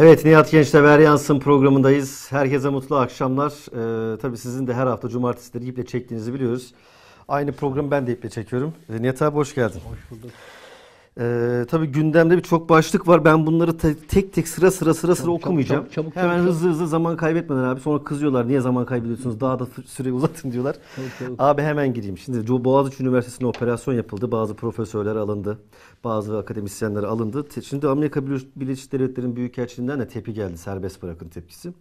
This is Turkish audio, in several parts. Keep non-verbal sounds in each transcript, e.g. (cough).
Evet Nihat Genç'le yansın programındayız. Herkese mutlu akşamlar. Ee, tabii sizin de her hafta cumartesileri iple çektiğinizi biliyoruz. Aynı programı ben de iple çekiyorum. Ee, Nihat abi hoş geldin. Hoş bulduk. Ee, tabii gündemde birçok başlık var. Ben bunları tek tek sıra sıra sıra sıra okumayacağım. Çabuk, çabuk, Hemen çabuk, hızlı hızlı zaman kaybetmeden abi. Sonra kızıyorlar. Niye zaman kaybediyorsunuz? Daha da süreyi uzatın diyorlar. Çabuk, çabuk. Abi hemen gireyim. Şimdi Boğaziçi Üniversitesi'nde operasyon yapıldı. Bazı profesörler alındı. Bazı akademisyenler alındı. Şimdi Amerika Birleşik Devletleri'nin Büyükelçiliğinden de tepki geldi. Serbest bırakın tepkisi.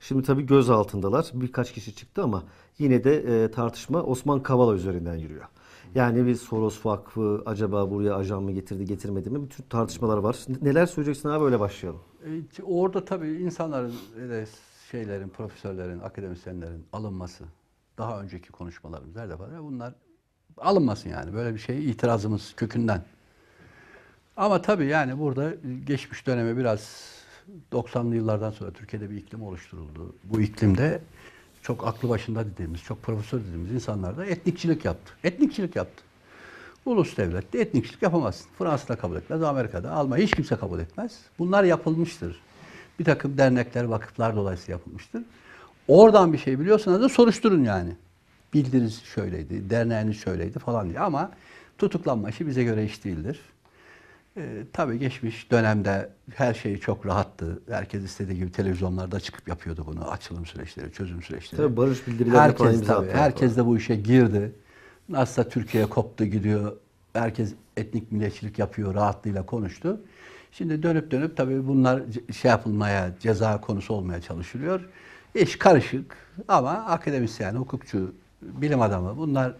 Şimdi tabii göz altındalar. Birkaç kişi çıktı ama yine de e, tartışma Osman Kavala üzerinden yürüyor. Yani bir Soros Vakfı acaba buraya ajan mı getirdi getirmedi mi? Bir tür tartışmalar var. Neler söyleyeceksin abi öyle başlayalım. E, orada tabii insanların e, şeylerin, profesörlerin, akademisyenlerin alınması. Daha önceki konuşmalarımız her var. bunlar alınmasın yani. Böyle bir şey itirazımız kökünden. Ama tabii yani burada geçmiş döneme biraz 90'lı yıllardan sonra Türkiye'de bir iklim oluşturuldu. Bu iklimde çok aklı başında dediğimiz, çok profesör dediğimiz insanlar da etnikçilik yaptı. Etnikçilik yaptı. Ulus devlette etnikçilik yapamazsın. Fransa'da kabul etmez, Amerika'da, Almanya hiç kimse kabul etmez. Bunlar yapılmıştır. Bir takım dernekler, vakıflar dolayısıyla yapılmıştır. Oradan bir şey biliyorsanız da soruşturun yani. Bildiriz şöyleydi, derneğiniz şöyleydi falan diye ama tutuklanma işi bize göre iş değildir. E, tabii geçmiş dönemde her şey çok rahattı. Herkes istediği gibi televizyonlarda çıkıp yapıyordu bunu. Açılım süreçleri, çözüm süreçleri. Tabii barış bildirileri herkes, tabii, herkes de bu işe girdi. Nasılsa Türkiye koptu gidiyor. Herkes etnik milliyetçilik yapıyor, rahatlığıyla konuştu. Şimdi dönüp dönüp tabii bunlar şey yapılmaya, ceza konusu olmaya çalışılıyor. İş karışık ama akademisyen, hukukçu, bilim adamı bunlar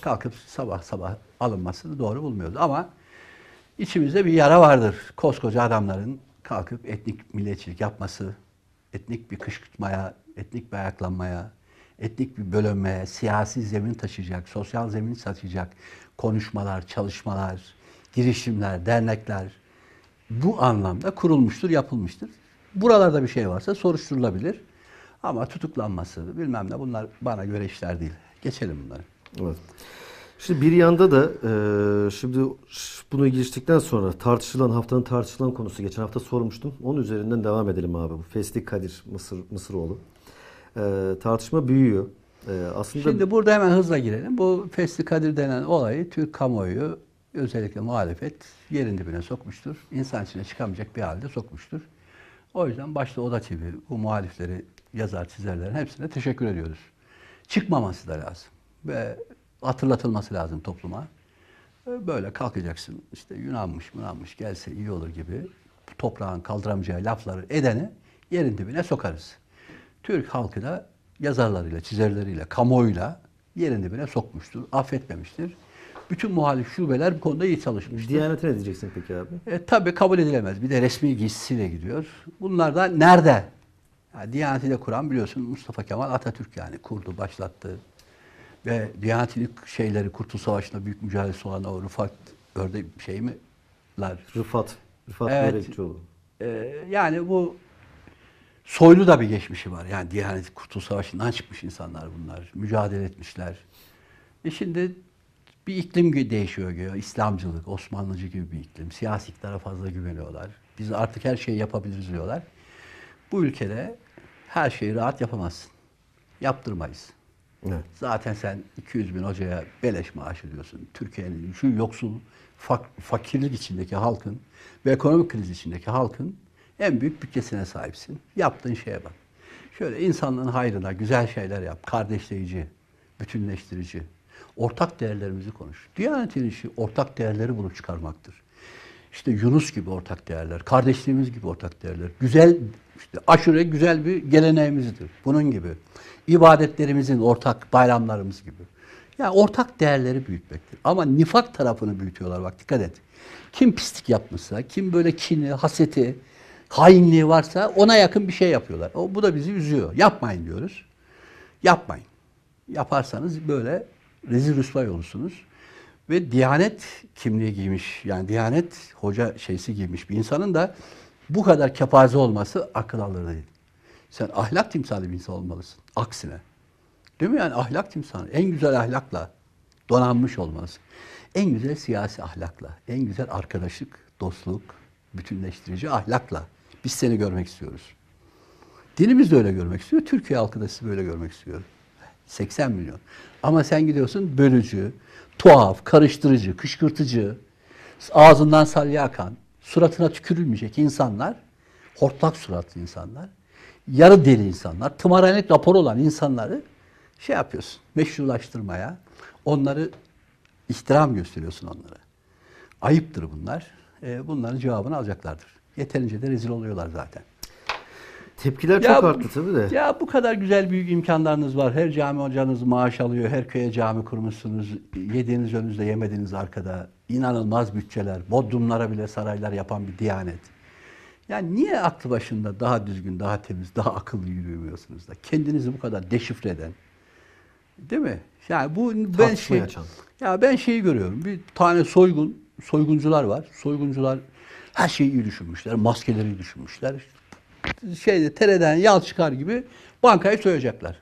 kalkıp sabah sabah alınmasını doğru bulmuyoruz. Ama İçimizde bir yara vardır. Koskoca adamların kalkıp etnik milliyetçilik yapması, etnik bir kışkırtmaya, etnik bir ayaklanmaya, etnik bir bölünmeye, siyasi zemin taşıyacak, sosyal zemin taşıyacak konuşmalar, çalışmalar, girişimler, dernekler bu anlamda kurulmuştur, yapılmıştır. Buralarda bir şey varsa soruşturulabilir. Ama tutuklanması bilmem ne bunlar bana göre işler değil. Geçelim bunları. Evet. Şimdi bir yanda da e, şimdi bunu giriştikten sonra tartışılan haftanın tartışılan konusu geçen hafta sormuştum. Onun üzerinden devam edelim abi. Bu Fesli Kadir Mısır Mısıroğlu. E, tartışma büyüyor. E, aslında Şimdi burada hemen hızla girelim. Bu Fesli Kadir denen olayı Türk kamuoyu özellikle muhalefet yerin dibine sokmuştur. İnsan içine çıkamayacak bir halde sokmuştur. O yüzden başta Oda TV bu muhalifleri yazar çizerlerin hepsine teşekkür ediyoruz. Çıkmaması da lazım. Ve hatırlatılması lazım topluma. Ee, böyle kalkacaksın işte Yunanmış Yunanmış gelse iyi olur gibi toprağın kaldıramayacağı lafları edeni yerin dibine sokarız. Türk halkı da yazarlarıyla, çizerleriyle, kamuoyuyla yerin dibine sokmuştur, affetmemiştir. Bütün muhalif şubeler bu konuda iyi çalışmış. Diyanet ne diyeceksin peki abi? E, tabii kabul edilemez. Bir de resmi giysisiyle gidiyor. Bunlar da nerede? Yani Diyaneti de kuran biliyorsun Mustafa Kemal Atatürk yani kurdu, başlattı ve Diyanet'in şeyleri Kurtuluş Savaşı'nda büyük mücadele olan o Rıfat orada şey mi? Lar. Rıfat. Rıfat evet, Merekçioğlu. E, ee, yani bu soylu da bir geçmişi var. Yani Diyanet hani Kurtuluş Savaşı'ndan çıkmış insanlar bunlar. Mücadele etmişler. E şimdi bir iklim değişiyor. Diyor. İslamcılık, Osmanlıcı gibi bir iklim. Siyasi iktidara fazla güveniyorlar. Biz artık her şeyi yapabiliriz diyorlar. Bu ülkede her şeyi rahat yapamazsın. Yaptırmayız. Evet. Zaten sen 200 bin hocaya beleş maaş ediyorsun. Türkiye'nin şu yoksul, fak, fakirlik içindeki halkın ve ekonomik kriz içindeki halkın en büyük bütçesine sahipsin. Yaptığın şeye bak. Şöyle insanların hayrına güzel şeyler yap. Kardeşleyici, bütünleştirici. Ortak değerlerimizi konuş. Diyanetin işi ortak değerleri bulup çıkarmaktır. İşte Yunus gibi ortak değerler, kardeşliğimiz gibi ortak değerler. Güzel, işte aşure güzel bir geleneğimizdir. Bunun gibi ibadetlerimizin ortak bayramlarımız gibi. Yani ortak değerleri büyütmektir. Ama nifak tarafını büyütüyorlar bak dikkat et. Kim pislik yapmışsa, kim böyle kini, haseti, hainliği varsa ona yakın bir şey yapıyorlar. O, bu da bizi üzüyor. Yapmayın diyoruz. Yapmayın. Yaparsanız böyle rezil rüsvay olursunuz. Ve Diyanet kimliği giymiş, yani Diyanet hoca şeysi giymiş bir insanın da bu kadar kepaze olması akıl alır değil. Sen ahlak timsali bir insan olmalısın. Aksine. Değil mi yani ahlak timsali? En güzel ahlakla donanmış olmalısın. En güzel siyasi ahlakla, en güzel arkadaşlık, dostluk, bütünleştirici ahlakla biz seni görmek istiyoruz. Dinimiz de öyle görmek istiyor. Türkiye halkı da sizi böyle görmek istiyor. 80 milyon. Ama sen gidiyorsun bölücü, tuhaf, karıştırıcı, kışkırtıcı, ağzından salya akan, suratına tükürülmeyecek insanlar, hortlak suratlı insanlar yarı deli insanlar, tımarhanelik rapor olan insanları şey yapıyorsun, meşrulaştırmaya, onları ihtiram gösteriyorsun onlara. Ayıptır bunlar. E, bunların cevabını alacaklardır. Yeterince de rezil oluyorlar zaten. Tepkiler ya, çok farklı tabii de. Ya bu kadar güzel büyük imkanlarınız var. Her cami hocanız maaş alıyor. Her köye cami kurmuşsunuz. Yediğiniz önünüzde, yemediğiniz arkada. İnanılmaz bütçeler. Bodrumlara bile saraylar yapan bir diyanet. Yani niye aklı başında daha düzgün, daha temiz, daha akıllı yürüyemiyorsunuz da kendinizi bu kadar deşifre eden değil mi? Yani bu ben şey açalım. ya ben şeyi görüyorum. Bir tane soygun, soyguncular var. Soyguncular her şeyi iyi düşünmüşler. Maskeleri düşünmüşler. Şeyde tereden yal çıkar gibi bankayı soyacaklar.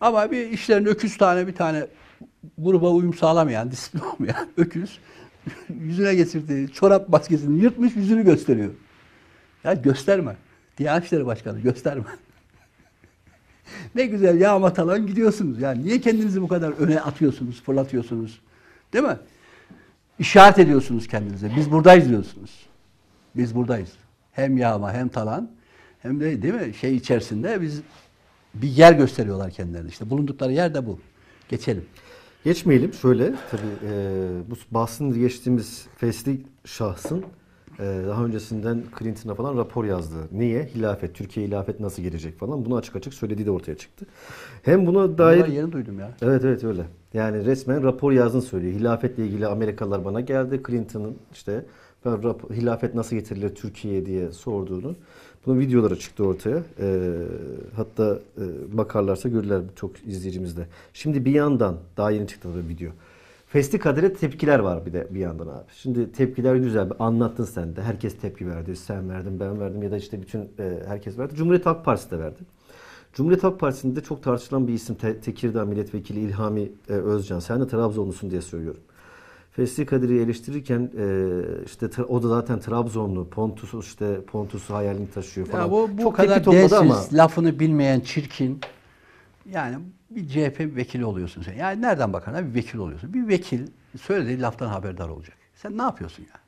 Ama bir işlerin öküz tane bir tane gruba uyum sağlamayan, disiplin olmayan (laughs) öküz yüzüne getirdiği çorap maskesini yırtmış yüzünü gösteriyor. Ya gösterme. Diyanet İşleri Başkanı gösterme. (laughs) ne güzel yağma talan gidiyorsunuz. Yani niye kendinizi bu kadar öne atıyorsunuz, fırlatıyorsunuz? Değil mi? İşaret ediyorsunuz kendinize. Biz buradayız diyorsunuz. Biz buradayız. Hem yağma hem talan hem de değil mi şey içerisinde biz bir yer gösteriyorlar kendilerine. İşte bulundukları yer de bu. Geçelim. Geçmeyelim. Şöyle tabii e, bu bahsini geçtiğimiz fesli şahsın ee, daha öncesinden Clinton'a falan rapor yazdı. Niye? Hilafet, Türkiye hilafet nasıl gelecek falan. Bunu açık açık söylediği de ortaya çıktı. Hem buna dair... Bunları yeni duydum ya. Evet evet öyle. Yani resmen rapor yazdığını söylüyor. Hilafetle ilgili Amerikalılar bana geldi. Clinton'ın işte hilafet nasıl getirilir Türkiye'ye diye sorduğunu. Bunun videoları çıktı ortaya. E, hatta e, bakarlarsa görürler çok izleyicimizde. Şimdi bir yandan daha yeni çıktı bir video. Fesli Kadir'e tepkiler var bir de bir yandan abi. Şimdi tepkiler güzel. Anlattın sen de. Herkes tepki verdi. Sen verdin, ben verdim ya da işte bütün e, herkes verdi. Cumhuriyet Halk Partisi de verdi. Cumhuriyet Halk Partisi'nde çok tartışılan bir isim Te- Tekirdağ Milletvekili İlhami e, Özcan. Sen de Trabzonlusun diye söylüyorum. Fesli Kadir'i eleştirirken e, işte o da zaten Trabzonlu. Pontus işte Pontus'u hayalini taşıyor falan. Ya bu bu çok kadar değersiz, ama. lafını bilmeyen çirkin yani bir CHP vekili oluyorsun sen. Yani nereden bakana bir vekil oluyorsun. Bir vekil söylediği laftan haberdar olacak. Sen ne yapıyorsun ya?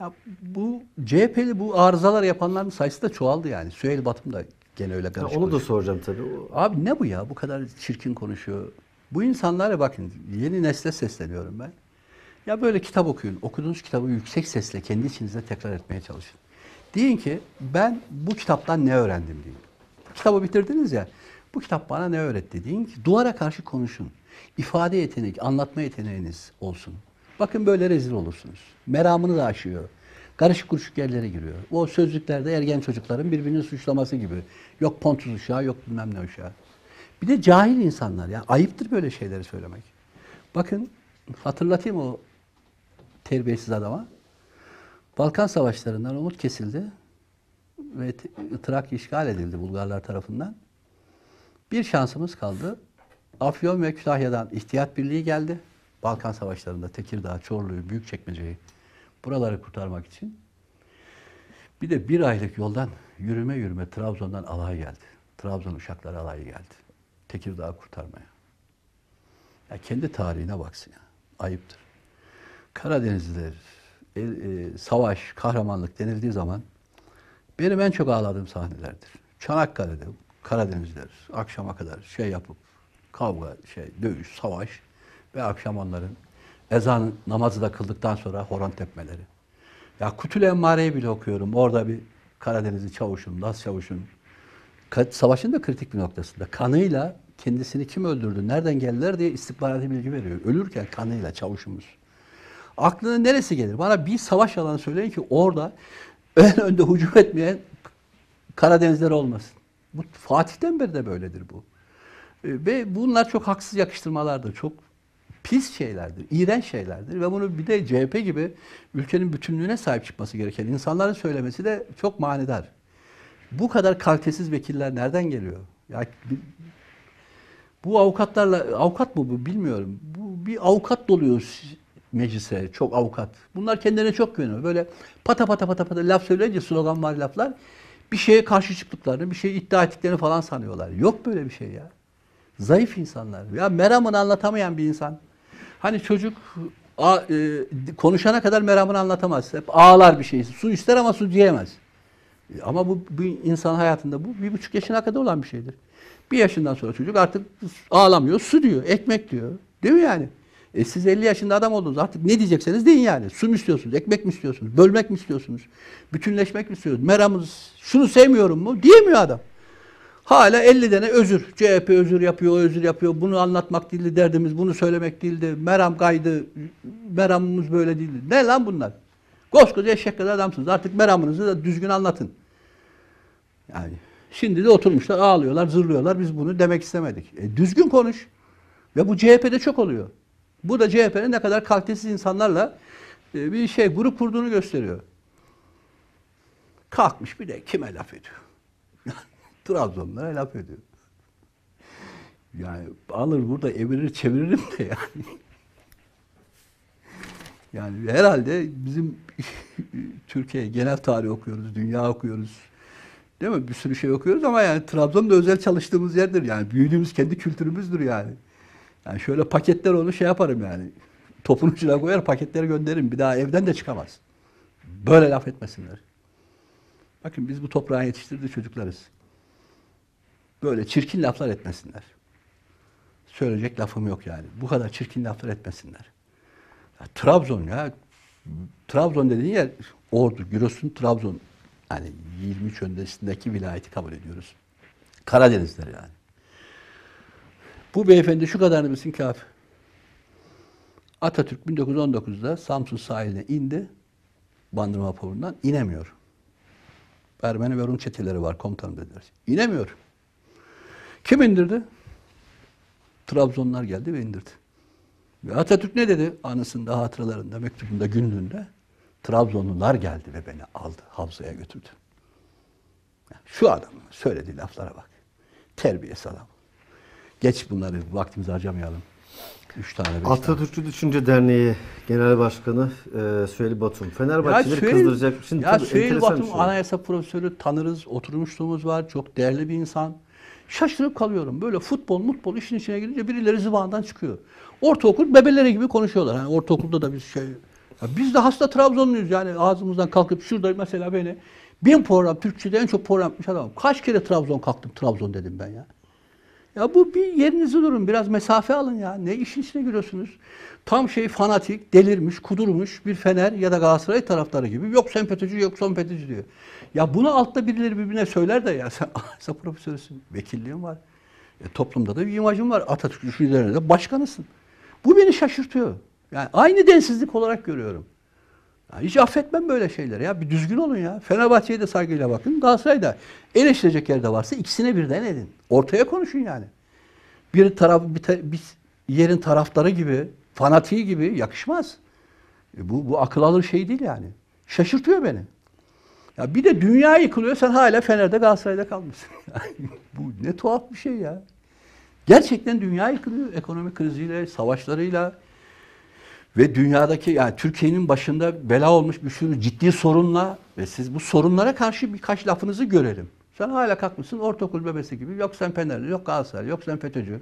Ya bu CHP'li bu arızalar yapanların sayısı da çoğaldı yani. Süheyl Batım da gene öyle karışık. Onu da konuşuyor. soracağım tabii. Abi ne bu ya? Bu kadar çirkin konuşuyor. Bu insanlara bakın yeni nesle sesleniyorum ben. Ya böyle kitap okuyun. Okuduğunuz kitabı yüksek sesle kendi içinizde tekrar etmeye çalışın. Deyin ki ben bu kitaptan ne öğrendim deyin. Kitabı bitirdiniz ya. Bu kitap bana ne öğretti deyin ki duvara karşı konuşun. İfade yetenek, anlatma yeteneğiniz olsun. Bakın böyle rezil olursunuz. Meramını da aşıyor. Karışık kuruşuk yerlere giriyor. O sözlüklerde ergen çocukların birbirini suçlaması gibi. Yok pontuz uşağı, yok bilmem ne uşağı. Bir de cahil insanlar. Ya ayıptır böyle şeyleri söylemek. Bakın hatırlatayım o terbiyesiz adama. Balkan savaşlarından umut kesildi ve Trakya işgal edildi Bulgarlar tarafından. Bir şansımız kaldı. Afyon ve Kütahya'dan ihtiyat birliği geldi. Balkan Savaşları'nda Tekirdağ, Çorlu'yu, Büyükçekmece'yi buraları kurtarmak için. Bir de bir aylık yoldan yürüme yürüme Trabzon'dan alay geldi. Trabzon uşakları alayı geldi. Tekirdağ'ı kurtarmaya. Ya kendi tarihine baksın ya. Ayıptır. Karadenizliler, e, e, savaş, kahramanlık denildiği zaman benim en çok ağladığım sahnelerdir. Çanakkale'de Karadenizler akşama kadar şey yapıp kavga, şey, dövüş, savaş ve akşam onların ezan namazı da kıldıktan sonra horon tepmeleri. Ya Kutül Emmare'yi bile okuyorum. Orada bir Karadenizli çavuşun, Las çavuşun savaşın da kritik bir noktasında kanıyla kendisini kim öldürdü, nereden geldiler diye istihbarati bilgi veriyor. Ölürken kanıyla çavuşumuz. Aklına neresi gelir? Bana bir savaş alanı söyleyin ki orada en önde hücum etmeyen Karadenizler olmasın. Bu Fatih'ten beri de böyledir bu. Ee, ve bunlar çok haksız yakıştırmalardır. Çok pis şeylerdir, iğrenç şeylerdir ve bunu bir de CHP gibi ülkenin bütünlüğüne sahip çıkması gereken insanların söylemesi de çok manidar. Bu kadar kalitesiz vekiller nereden geliyor? Ya bu avukatlarla avukat mı bu bilmiyorum. Bu bir avukat doluyor meclise çok avukat. Bunlar kendilerine çok güveniyor. Böyle pata pata pata pata laf söyleyince slogan var laflar bir şeye karşı çıktıklarını, bir şey iddia ettiklerini falan sanıyorlar. Yok böyle bir şey ya. Zayıf insanlar. Ya meramını anlatamayan bir insan. Hani çocuk a, e, konuşana kadar meramını anlatamaz. Hep ağlar bir şey. Su ister ama su diyemez. E, ama bu, bu insan hayatında bu bir buçuk yaşına kadar olan bir şeydir. Bir yaşından sonra çocuk artık ağlamıyor, su diyor, ekmek diyor. Değil mi yani? E siz 50 yaşında adam oldunuz. Artık ne diyecekseniz deyin yani. Su mu istiyorsunuz? Ekmek mi istiyorsunuz? Bölmek mi istiyorsunuz? Bütünleşmek mi istiyorsunuz? Meramız şunu sevmiyorum mu? Diyemiyor adam. Hala 50 tane özür. CHP özür yapıyor, özür yapıyor. Bunu anlatmak değildi derdimiz, bunu söylemek değildi. Meram kaydı, meramımız böyle değildi. Ne lan bunlar? Koskoca eşek kadar adamsınız. Artık meramınızı da düzgün anlatın. Yani şimdi de oturmuşlar, ağlıyorlar, zırlıyorlar. Biz bunu demek istemedik. E, düzgün konuş. Ve bu CHP'de çok oluyor. Bu da CHP'nin ne kadar kalitesiz insanlarla e, bir şey grup kurduğunu gösteriyor. Kalkmış bir de kime laf ediyor? (laughs) Trabzonlara laf ediyor. Yani alır burada evirir çeviririm de yani. (laughs) Yani herhalde bizim (laughs) Türkiye genel tarih okuyoruz, dünya okuyoruz. Değil mi? Bir sürü şey okuyoruz ama yani Trabzon'da özel çalıştığımız yerdir. Yani büyüdüğümüz kendi kültürümüzdür yani. Yani şöyle paketler onu şey yaparım yani. Topun ucuna koyar paketleri gönderirim. Bir daha evden de çıkamaz. Böyle laf etmesinler. Bakın biz bu toprağa yetiştirdiği çocuklarız. Böyle çirkin laflar etmesinler. Söyleyecek lafım yok yani. Bu kadar çirkin laflar etmesinler. Ya, Trabzon ya. Trabzon dediğin yer Ordu, Giresun, Trabzon. Yani 23 öndesindeki vilayeti kabul ediyoruz. Karadenizler yani. Bu beyefendi şu kadarını bilsin kafi. Atatürk 1919'da Samsun sahiline indi. Bandırma vapurundan inemiyor. Ermeni ve Rum çeteleri var komutanım dediler. İnemiyor. Kim indirdi? Trabzonlar geldi ve indirdi. Ve Atatürk ne dedi? Anısında, hatıralarında, mektubunda, günlüğünde. Trabzonlular geldi ve beni aldı, Havza'ya götürdü. Şu adamın söylediği laflara bak. Terbiyesiz adam. Geç bunları. Vaktimizi harcamayalım. Üç tane, beş Atatürkçü tane. Düşünce Derneği Genel Başkanı e, Süheyl Batum. Fenerbahçeleri kızdıracak. Şimdi ya Süheyl Batum şey. anayasa profesörü tanırız. Oturmuşluğumuz var. Çok değerli bir insan. Şaşırıp kalıyorum. Böyle futbol, mutbol işin içine girince birileri zıvağından çıkıyor. Ortaokul bebeleri gibi konuşuyorlar. Yani ortaokulda da biz şey... Ya biz de hasta Trabzonluyuz yani ağzımızdan kalkıp şurada mesela beni bin program Türkçe'de en çok program yapmış adam. Kaç kere Trabzon kalktım Trabzon dedim ben ya. Ya bu bir yerinizi durun, biraz mesafe alın ya. Ne işin içine giriyorsunuz? Tam şey fanatik, delirmiş, kudurmuş bir Fener ya da Galatasaray taraftarı gibi. Yok sen FETÖ'cü, yok son FETÖ'cü diyor. Ya bunu altta birileri birbirine söyler de ya sen, (laughs) sen profesörüsün, vekilliğin var. E, toplumda da bir imajın var. Atatürk düşüncelerine de başkanısın. Bu beni şaşırtıyor. Yani aynı densizlik olarak görüyorum. Ya hiç affetmem böyle şeyleri ya. Bir düzgün olun ya. Fenerbahçe'ye de saygıyla bakın. Galatasaray'da eleştirecek yerde varsa ikisine birden edin. Ortaya konuşun yani. Bir taraf bir, ta, bir yerin taraftarı gibi, fanatiği gibi yakışmaz. E bu, bu akıl alır şey değil yani. Şaşırtıyor beni. Ya bir de dünya yıkılıyor sen hala Fener'de Galatasaray'da kalmışsın. (laughs) bu ne tuhaf bir şey ya. Gerçekten dünya yıkılıyor ekonomik kriziyle, savaşlarıyla, ve dünyadaki yani Türkiye'nin başında bela olmuş bir sürü ciddi sorunla ve siz bu sorunlara karşı birkaç lafınızı görelim. Sen hala kalkmışsın ortaokul bebesi gibi. Yok sen Fenerli, yok Galatasaray, yok sen FETÖ'cü.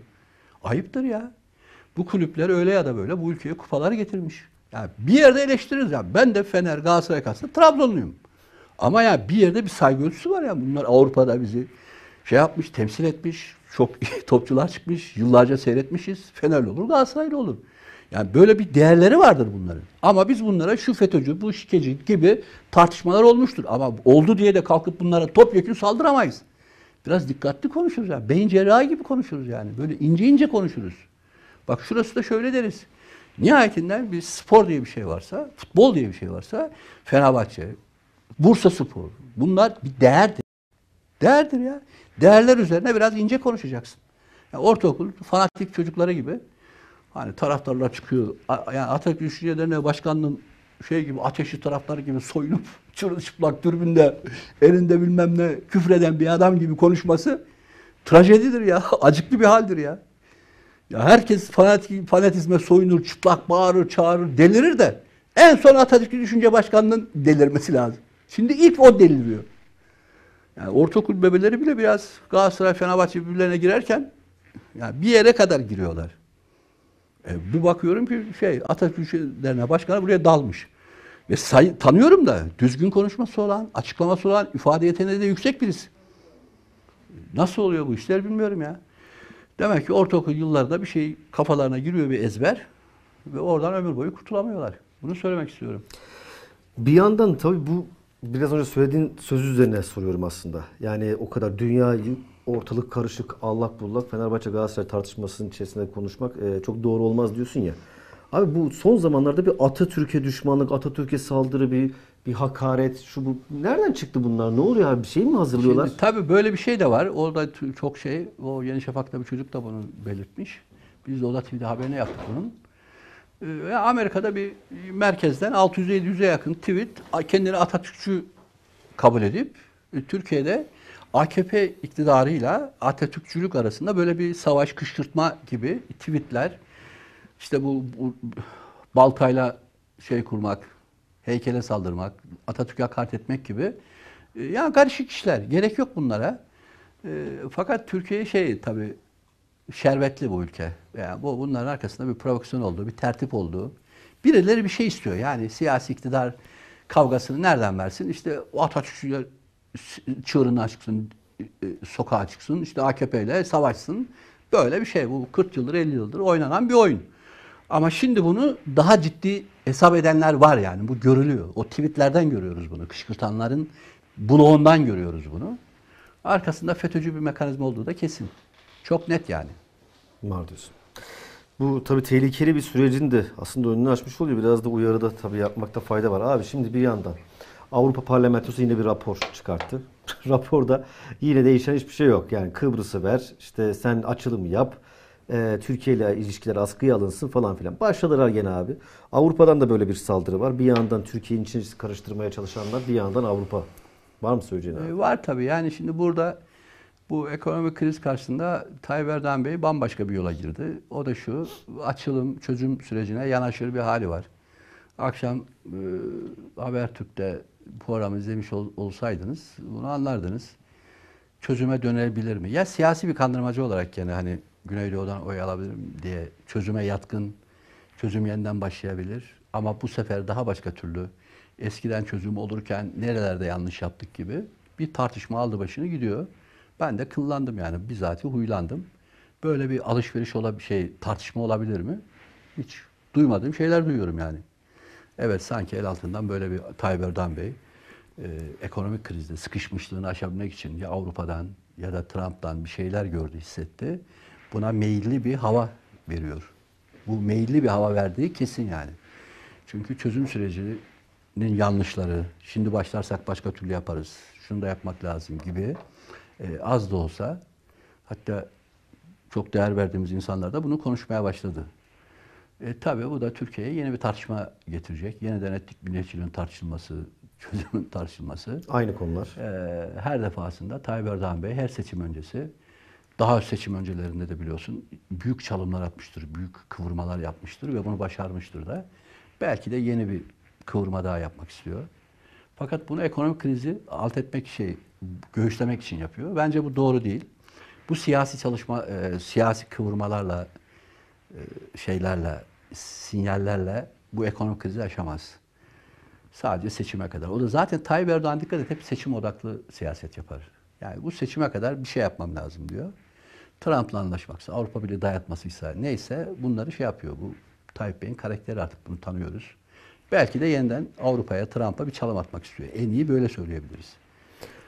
Ayıptır ya. Bu kulüpler öyle ya da böyle bu ülkeye kupalar getirmiş. Yani bir yerde eleştiririz ya. Ben de Fener, Galatasaray karşısında Trabzonluyum. Ama ya bir yerde bir saygı ölçüsü var ya. Bunlar Avrupa'da bizi şey yapmış, temsil etmiş. Çok iyi (laughs) topçular çıkmış. Yıllarca seyretmişiz. Fenerli olur, Galatasaraylı olur. Yani böyle bir değerleri vardır bunların. Ama biz bunlara şu FETÖ'cü, bu şikeci gibi tartışmalar olmuştur. Ama oldu diye de kalkıp bunlara topyekun saldıramayız. Biraz dikkatli konuşuruz yani. Beyin cerrahi gibi konuşuruz yani. Böyle ince ince konuşuruz. Bak şurası da şöyle deriz. Nihayetinde bir spor diye bir şey varsa, futbol diye bir şey varsa Fenerbahçe, Bursa Spor bunlar bir değerdir. Değerdir ya. Değerler üzerine biraz ince konuşacaksın. Yani ortaokul fanatik çocukları gibi Hani taraftarlar çıkıyor. Yani Atatürk Düşüncelerine Başkanlığın şey gibi ateşli tarafları gibi soyunup (laughs) çıplak türbünde elinde bilmem ne küfreden bir adam gibi konuşması trajedidir ya. (laughs) Acıklı bir haldir ya. Ya herkes fanatik, fanatizme soyunur, çıplak bağırır, çağırır, delirir de en son Atatürk Düşünce Başkanlığı'nın delirmesi lazım. Şimdi ilk o deliriyor. Yani ortaokul bebeleri bile biraz Galatasaray, Fenerbahçe birbirlerine girerken yani bir yere kadar giriyorlar. E, bir bakıyorum ki şey Atatürk Derneği Başkanı buraya dalmış. Ve say, tanıyorum da düzgün konuşması olan, açıklaması olan, ifade yeteneği de yüksek birisi. Nasıl oluyor bu işler bilmiyorum ya. Demek ki ortaokul yıllarda bir şey kafalarına giriyor bir ezber ve oradan ömür boyu kurtulamıyorlar. Bunu söylemek istiyorum. Bir yandan tabii bu biraz önce söylediğin söz üzerine soruyorum aslında. Yani o kadar dünya ortalık karışık, allak bullak Fenerbahçe Galatasaray tartışmasının içerisinde konuşmak e, çok doğru olmaz diyorsun ya. Abi bu son zamanlarda bir Atatürk'e düşmanlık, Atatürk'e saldırı, bir bir hakaret, şu bu nereden çıktı bunlar? Ne oluyor abi? Bir şey mi hazırlıyorlar? Şimdi, tabii böyle bir şey de var. Orada çok şey, o Yeni Şafak'ta bir çocuk da bunu belirtmiş. Biz de Oda TV'de haberine yaptık bunun. Ve ee, Amerika'da bir merkezden 600-700'e yakın tweet kendini Atatürkçü kabul edip e, Türkiye'de AKP iktidarıyla Atatürkçülük arasında böyle bir savaş kışkırtma gibi tweetler, işte bu, bu baltayla şey kurmak, heykele saldırmak, Atatürk'e hakaret etmek gibi e, ya karışık işler. Gerek yok bunlara. E, fakat Türkiye şey tabi şerbetli bu ülke. Yani bu bunların arkasında bir provokasyon olduğu, bir tertip olduğu. Birileri bir şey istiyor. Yani siyasi iktidar kavgasını nereden versin? İşte o Atatürkçüler çığırını açıksın, e, sokağa çıksın, işte AKP ile savaşsın. Böyle bir şey bu 40 yıldır 50 yıldır oynanan bir oyun. Ama şimdi bunu daha ciddi hesap edenler var yani bu görülüyor. O tweetlerden görüyoruz bunu. Kışkırtanların bloğundan görüyoruz bunu. Arkasında FETÖ'cü bir mekanizma olduğu da kesin. Çok net yani. Var diyorsun. Bu tabii tehlikeli bir sürecin de aslında önünü açmış oluyor. Biraz da uyarıda tabii yapmakta fayda var. Abi şimdi bir yandan Avrupa Parlamentosu yine bir rapor çıkarttı. (laughs) Raporda yine değişen hiçbir şey yok. Yani Kıbrıs'ı ver, işte sen açılım yap, e, Türkiye ile ilişkiler askıya alınsın falan filan. Başladılar gene abi. Avrupa'dan da böyle bir saldırı var. Bir yandan Türkiye'nin içini karıştırmaya çalışanlar, bir yandan Avrupa. Var mı söyleyeceğin abi? E, var tabii. Yani şimdi burada bu ekonomik kriz karşısında Tayyip Erdoğan Bey bambaşka bir yola girdi. O da şu, açılım, çözüm sürecine yanaşır bir hali var. Akşam e, Habertürk'te programı izlemiş ol, olsaydınız bunu anlardınız. Çözüme dönebilir mi? Ya siyasi bir kandırmacı olarak yani hani Güneydoğu'dan oy alabilirim diye çözüme yatkın, çözüm yeniden başlayabilir. Ama bu sefer daha başka türlü eskiden çözüm olurken nerelerde yanlış yaptık gibi bir tartışma aldı başını gidiyor. Ben de kıllandım yani bizatihi huylandım. Böyle bir alışveriş olan şey tartışma olabilir mi? Hiç duymadığım şeyler duyuyorum yani. Evet sanki el altından böyle bir Tayyip Erdoğan Bey e, ekonomik krizde sıkışmışlığını aşabilmek için ya Avrupa'dan ya da Trump'tan bir şeyler gördü, hissetti. Buna meyilli bir hava veriyor. Bu meyilli bir hava verdiği kesin yani. Çünkü çözüm sürecinin yanlışları, şimdi başlarsak başka türlü yaparız, şunu da yapmak lazım gibi e, az da olsa hatta çok değer verdiğimiz insanlar da bunu konuşmaya başladı. E, tabii bu da Türkiye'ye yeni bir tartışma getirecek. Yeniden etnik milliyetçiliğin tartışılması, (laughs) çözümün tartışılması. Aynı konular. E, her defasında Tayyip Erdoğan Bey her seçim öncesi, daha seçim öncelerinde de biliyorsun büyük çalımlar atmıştır, büyük kıvırmalar yapmıştır ve bunu başarmıştır da. Belki de yeni bir kıvırma daha yapmak istiyor. Fakat bunu ekonomik krizi alt etmek şey, göğüslemek için yapıyor. Bence bu doğru değil. Bu siyasi çalışma, e, siyasi kıvırmalarla, e, şeylerle sinyallerle bu ekonomik krizi aşamaz. Sadece seçime kadar. O da zaten Tayyip Erdoğan dikkat et hep seçim odaklı siyaset yapar. Yani bu seçime kadar bir şey yapmam lazım diyor. Trump'la anlaşmaksa, Avrupa Birliği dayatmasıysa neyse bunları şey yapıyor. Bu Tayyip Bey'in karakteri artık bunu tanıyoruz. Belki de yeniden Avrupa'ya, Trump'a bir çalım atmak istiyor. En iyi böyle söyleyebiliriz.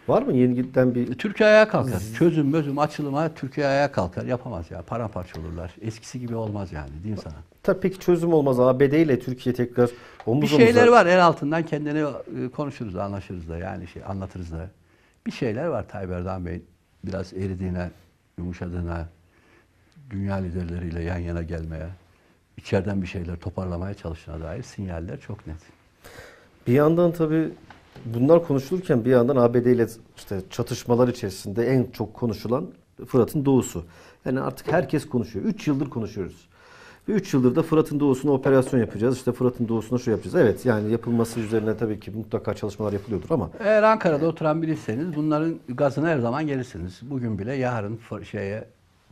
Var mı yeniden bir... E, Türkiye ayağa kalkar. Hmm. Çözüm, bözüm, açılıma Türkiye ayağa kalkar. Yapamaz ya. Paramparça olurlar. Eskisi gibi olmaz yani. Diyeyim sana. Tabii peki çözüm olmaz. ABD ile Türkiye tekrar omuz omuza... Bir şeyler omuza... var. En altından kendini e, konuşuruz, anlaşırız da yani şey anlatırız da. Bir şeyler var Tayyip Erdoğan Bey biraz eridiğine, yumuşadığına, dünya liderleriyle yan yana gelmeye, içeriden bir şeyler toparlamaya çalıştığına dair sinyaller çok net. Bir yandan tabii Bunlar konuşulurken bir yandan ABD ile işte çatışmalar içerisinde en çok konuşulan Fırat'ın doğusu. Yani artık herkes konuşuyor. 3 yıldır konuşuyoruz. Ve 3 yıldır da Fırat'ın doğusuna operasyon yapacağız. İşte Fırat'ın doğusuna şu şey yapacağız. Evet yani yapılması üzerine tabii ki mutlaka çalışmalar yapılıyordur ama. Eğer Ankara'da oturan biriyseniz bunların gazına her zaman gelirsiniz. Bugün bile yarın Fır şeye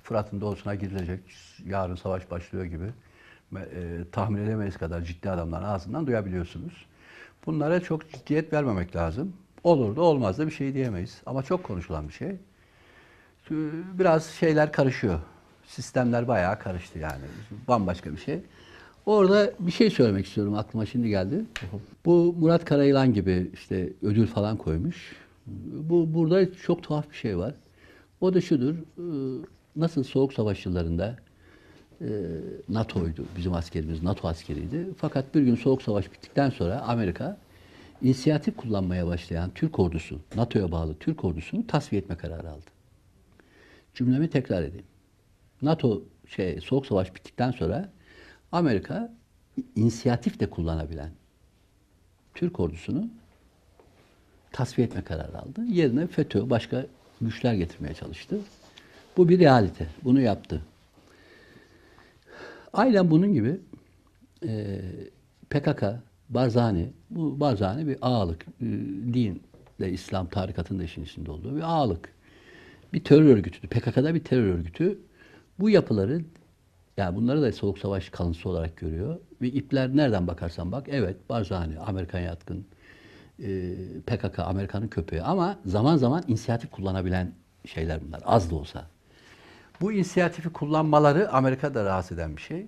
Fırat'ın doğusuna gidilecek. Yarın savaş başlıyor gibi. E, tahmin edemeyiz kadar ciddi adamların ağzından duyabiliyorsunuz. Bunlara çok ciddiyet vermemek lazım. Olur da olmaz da bir şey diyemeyiz. Ama çok konuşulan bir şey. Ee, biraz şeyler karışıyor. Sistemler bayağı karıştı yani. Bambaşka bir şey. Orada bir şey söylemek istiyorum aklıma şimdi geldi. Bu Murat Karayılan gibi işte ödül falan koymuş. Bu burada çok tuhaf bir şey var. O da şudur. Ee, nasıl Soğuk Savaş yıllarında ee, NATO'ydu. Bizim askerimiz NATO askeriydi. Fakat bir gün Soğuk Savaş bittikten sonra Amerika inisiyatif kullanmaya başlayan Türk ordusu, NATO'ya bağlı Türk ordusunu tasfiye etme kararı aldı. Cümlemi tekrar edeyim. NATO şey Soğuk Savaş bittikten sonra Amerika inisiyatif de kullanabilen Türk ordusunu tasfiye etme kararı aldı. Yerine FETÖ başka güçler getirmeye çalıştı. Bu bir realite. Bunu yaptı. Aynen bunun gibi e, PKK, Barzani, bu Barzani bir ağalık, e, din de İslam tarikatının da işin içinde olduğu bir ağalık. Bir terör örgütü, PKK'da bir terör örgütü. Bu yapıları, yani bunları da Soğuk Savaş kalıntısı olarak görüyor. Ve ipler nereden bakarsan bak, evet Barzani, Amerikan yatkın, e, PKK, Amerikan'ın köpeği. Ama zaman zaman inisiyatif kullanabilen şeyler bunlar, az da olsa. Bu inisiyatifi kullanmaları Amerika'da rahatsız eden bir şey.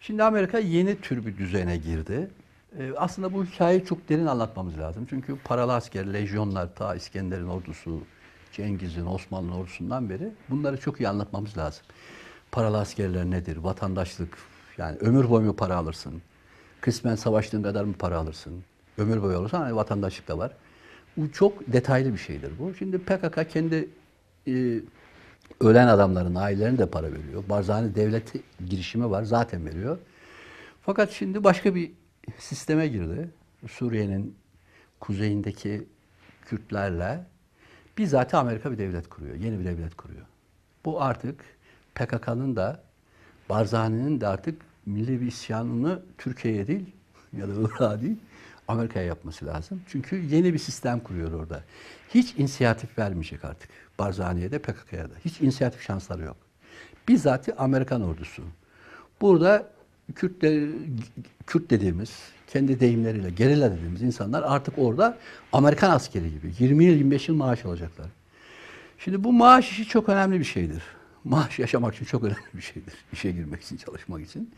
Şimdi Amerika yeni tür bir düzene girdi. Ee, aslında bu hikayeyi çok derin anlatmamız lazım. Çünkü paralı asker, lejyonlar, ta İskender'in ordusu, Cengiz'in, Osmanlı ordusundan beri bunları çok iyi anlatmamız lazım. Paralı askerler nedir? Vatandaşlık, yani ömür boyu mu para alırsın? Kısmen savaştığın kadar mı para alırsın? Ömür boyu olursa hani vatandaşlık da var. Bu çok detaylı bir şeydir bu. Şimdi PKK kendi e, Ölen adamların ailelerine de para veriyor. Barzani devleti girişimi var zaten veriyor. Fakat şimdi başka bir sisteme girdi. Suriye'nin kuzeyindeki Kürtlerle bizzat Amerika bir devlet kuruyor. Yeni bir devlet kuruyor. Bu artık PKK'nın da Barzani'nin de artık milli bir isyanını Türkiye'ye değil ya da Irak'a değil Amerika'ya yapması lazım. Çünkü yeni bir sistem kuruyor orada. Hiç inisiyatif vermeyecek artık. Barzaniye'de, PKK'ya da. Hiç inisiyatif şansları yok. Bizzati Amerikan ordusu. Burada Kürtler, Kürt dediğimiz, kendi deyimleriyle gerilla dediğimiz insanlar artık orada Amerikan askeri gibi 20 yıl 25 yıl maaş alacaklar. Şimdi bu maaş işi çok önemli bir şeydir. Maaş yaşamak için çok önemli bir şeydir. İşe girmek için, çalışmak için.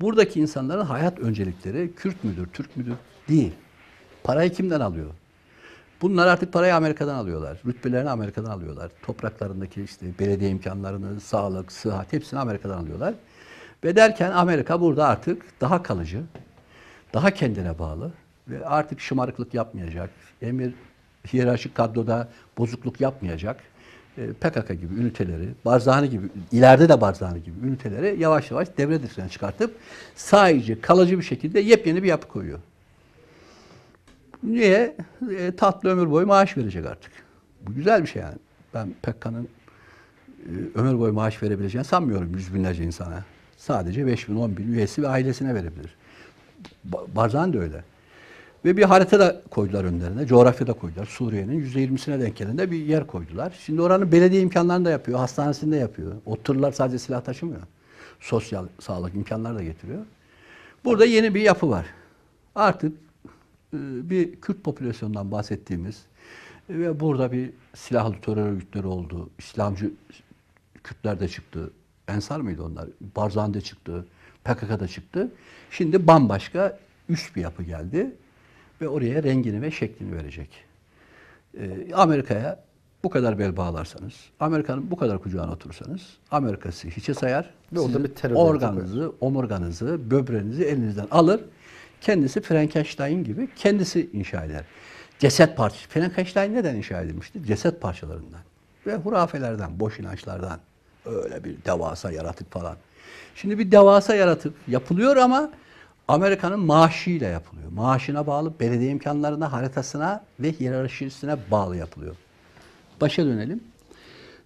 Buradaki insanların hayat öncelikleri Kürt müdür, Türk müdür değil. Parayı kimden alıyor? Bunlar artık parayı Amerika'dan alıyorlar. Rütbelerini Amerika'dan alıyorlar. Topraklarındaki işte belediye imkanlarını, sağlık, sıhhat hepsini Amerika'dan alıyorlar. Ve derken Amerika burada artık daha kalıcı, daha kendine bağlı ve artık şımarıklık yapmayacak. Emir hiyerarşik kadroda bozukluk yapmayacak. E, PKK gibi üniteleri, Barzani gibi, ileride de Barzani gibi üniteleri yavaş yavaş devre dışına çıkartıp sadece kalıcı bir şekilde yepyeni bir yapı koyuyor. Niye? E, tatlı ömür boyu maaş verecek artık. Bu güzel bir şey yani. Ben Pekka'nın e, ömür boyu maaş verebileceğini sanmıyorum yüz binlerce insana. Sadece 5 bin, 10 bin üyesi ve ailesine verebilir. Bazen de öyle. Ve bir harita da koydular önlerine, coğrafya da koydular. Suriye'nin %20'sine denk gelende bir yer koydular. Şimdi oranın belediye imkanlarını da yapıyor, hastanesini de yapıyor. Otururlar sadece silah taşımıyor. Sosyal sağlık imkanları da getiriyor. Burada yeni bir yapı var. Artık e, bir Kürt popülasyonundan bahsettiğimiz ve burada bir silahlı terör örgütleri oldu. İslamcı Kürtler de çıktı. Ensar mıydı onlar? Barzan'da çıktı. da çıktı. Şimdi bambaşka üst bir yapı geldi ve oraya rengini ve şeklini verecek. E, Amerika'ya bu kadar bel bağlarsanız, Amerika'nın bu kadar kucağına otursanız, Amerika'sı hiçe sayar. Ve orada bir terör organınızı, omurganızı, böbreğinizi elinizden alır. Kendisi Frankenstein gibi kendisi inşa eder. Ceset parçası. Frankenstein neden inşa edilmişti? Ceset parçalarından ve hurafelerden, boş inançlardan. Öyle bir devasa yaratık falan. Şimdi bir devasa yaratık yapılıyor ama Amerika'nın maaşıyla yapılıyor. Maaşına bağlı, belediye imkanlarına, haritasına ve hiyerarşisine bağlı yapılıyor. Başa dönelim.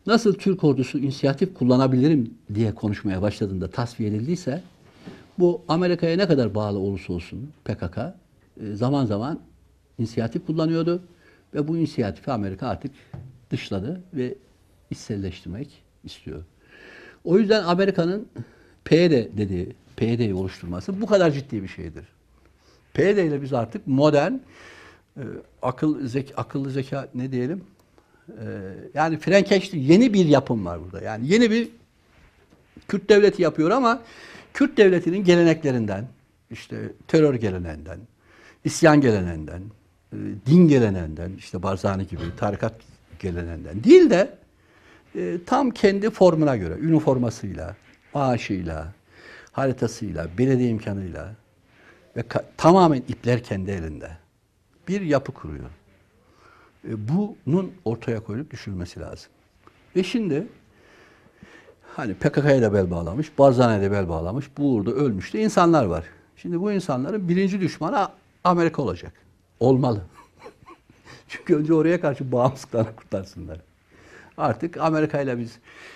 Nasıl Türk ordusu inisiyatif kullanabilirim diye konuşmaya başladığında tasfiye edildiyse bu Amerika'ya ne kadar bağlı olursa olsun PKK e, zaman zaman inisiyatif kullanıyordu ve bu inisiyatifi Amerika artık dışladı ve içselleştirmek istiyor. O yüzden Amerika'nın PYD dediği, PYD'yi oluşturması bu kadar ciddi bir şeydir. PYD ile biz artık modern e, akıl zek, akıllı zeka ne diyelim? E, yani Frankenstein yeni bir yapım var burada. Yani yeni bir Kürt devleti yapıyor ama Kürt devletinin geleneklerinden, işte terör geleneğinden, isyan geleneğinden, e, din geleneğinden, işte Barzani gibi tarikat geleneğinden değil de e, tam kendi formuna göre, üniformasıyla, maaşıyla, haritasıyla, belediye imkanıyla ve tamamen ipler kendi elinde bir yapı kuruyor. E, bunun ortaya koyulup düşünülmesi lazım. Ve şimdi hani PKK'ya da bel bağlamış, Barzane'ye de bel bağlamış, Buğur'da ölmüş de insanlar var. Şimdi bu insanların birinci düşmanı Amerika olacak. Olmalı. (laughs) Çünkü önce oraya karşı bağımsızlıklarını kurtarsınlar. Artık Amerika ile biz...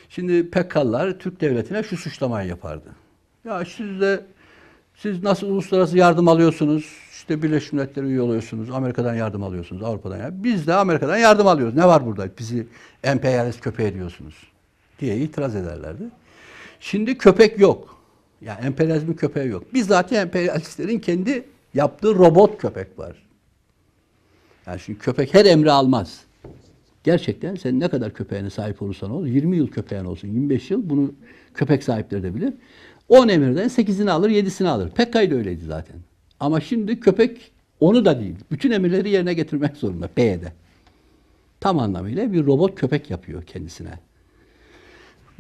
Şimdi PKK'lar Türk devletine şu suçlamayı yapardı. Ya siz de siz nasıl uluslararası yardım alıyorsunuz? İşte Birleşmiş Milletler'e üye oluyorsunuz. Amerika'dan yardım alıyorsunuz. Avrupa'dan ya. Biz de Amerika'dan yardım alıyoruz. Ne var burada? Bizi emperyalist köpeği diyorsunuz diye itiraz ederlerdi. Şimdi köpek yok. Yani emperyalizmin köpeği yok. Bizzat emperyalistlerin kendi yaptığı robot köpek var. Yani çünkü köpek her emri almaz. Gerçekten sen ne kadar köpeğine sahip olursan ol, 20 yıl köpeğin olsun, 25 yıl bunu köpek sahipleri de bilir. 10 emirden 8'ini alır, 7'sini alır. Pekkay da öyleydi zaten. Ama şimdi köpek onu da değil. Bütün emirleri yerine getirmek zorunda P'de. Tam anlamıyla bir robot köpek yapıyor kendisine.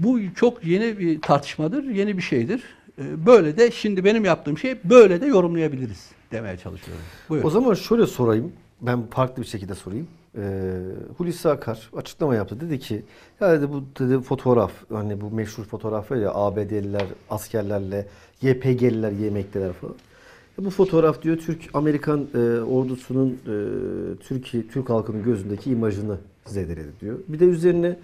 Bu çok yeni bir tartışmadır, yeni bir şeydir. Ee, böyle de şimdi benim yaptığım şey böyle de yorumlayabiliriz demeye çalışıyorum. Buyurun. O zaman şöyle sorayım. Ben farklı bir şekilde sorayım. Ee, Hulusi Akar açıklama yaptı. Dedi ki ya dedi bu dedi fotoğraf hani bu meşhur fotoğraf ya ABD'liler askerlerle YPG'liler yemekteler falan. bu fotoğraf diyor Türk Amerikan e, ordusunun e, Türkiye Türk halkının gözündeki imajını zedeledi diyor. Bir de üzerine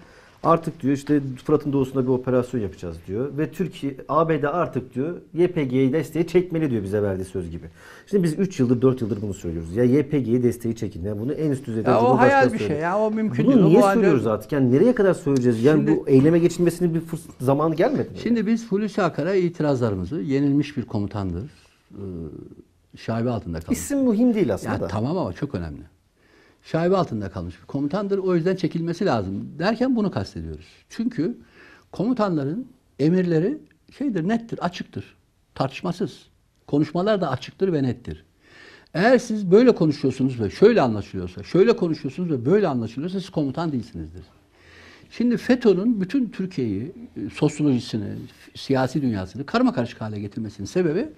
Artık diyor işte Fırat'ın doğusunda bir operasyon yapacağız diyor. Ve Türkiye, ABD artık diyor YPG'yi desteği çekmeli diyor bize verdiği söz gibi. Şimdi biz 3 yıldır 4 yıldır bunu söylüyoruz. Ya YPG'yi desteği çekin. Yani bunu en üst düzeyde ya o hayal bir şey ya o mümkün bunu değil. Bunu niye o söylüyoruz halde... artık? Yani nereye kadar söyleyeceğiz? Yani şimdi, bu eyleme geçilmesinin bir fırs- zamanı gelmedi mi? Şimdi biz Hulusi Akar'a itirazlarımızı yenilmiş bir komutandır. Ee, şaibe altında kalmış. İsim muhim değil aslında. Yani, tamam ama çok önemli şaibe altında kalmış bir komutandır. O yüzden çekilmesi lazım derken bunu kastediyoruz. Çünkü komutanların emirleri şeydir, nettir, açıktır. Tartışmasız. Konuşmalar da açıktır ve nettir. Eğer siz böyle konuşuyorsunuz ve şöyle anlaşılıyorsa, şöyle konuşuyorsunuz ve böyle anlaşılıyorsa siz komutan değilsinizdir. Şimdi FETÖ'nün bütün Türkiye'yi, e, sosyolojisini, siyasi dünyasını karma karışık hale getirmesinin sebebi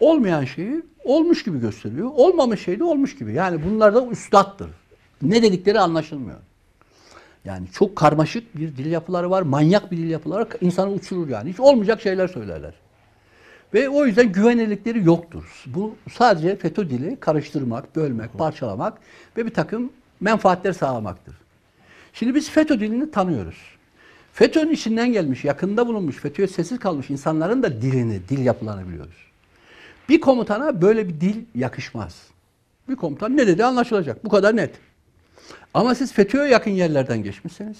olmayan şeyi olmuş gibi gösteriyor. Olmamış şey de olmuş gibi. Yani bunlar da üstattır. Ne dedikleri anlaşılmıyor. Yani çok karmaşık bir dil yapıları var. Manyak bir dil yapıları var. İnsanı uçurur yani. Hiç olmayacak şeyler söylerler. Ve o yüzden güvenilikleri yoktur. Bu sadece FETÖ dili karıştırmak, bölmek, parçalamak ve bir takım menfaatler sağlamaktır. Şimdi biz FETÖ dilini tanıyoruz. FETÖ'nün içinden gelmiş, yakında bulunmuş, FETÖ'ye sessiz kalmış insanların da dilini, dil yapılarını biliyoruz. Bir komutana böyle bir dil yakışmaz. Bir komutan ne dedi anlaşılacak. Bu kadar net. Ama siz FETÖ'ye yakın yerlerden geçmişsiniz.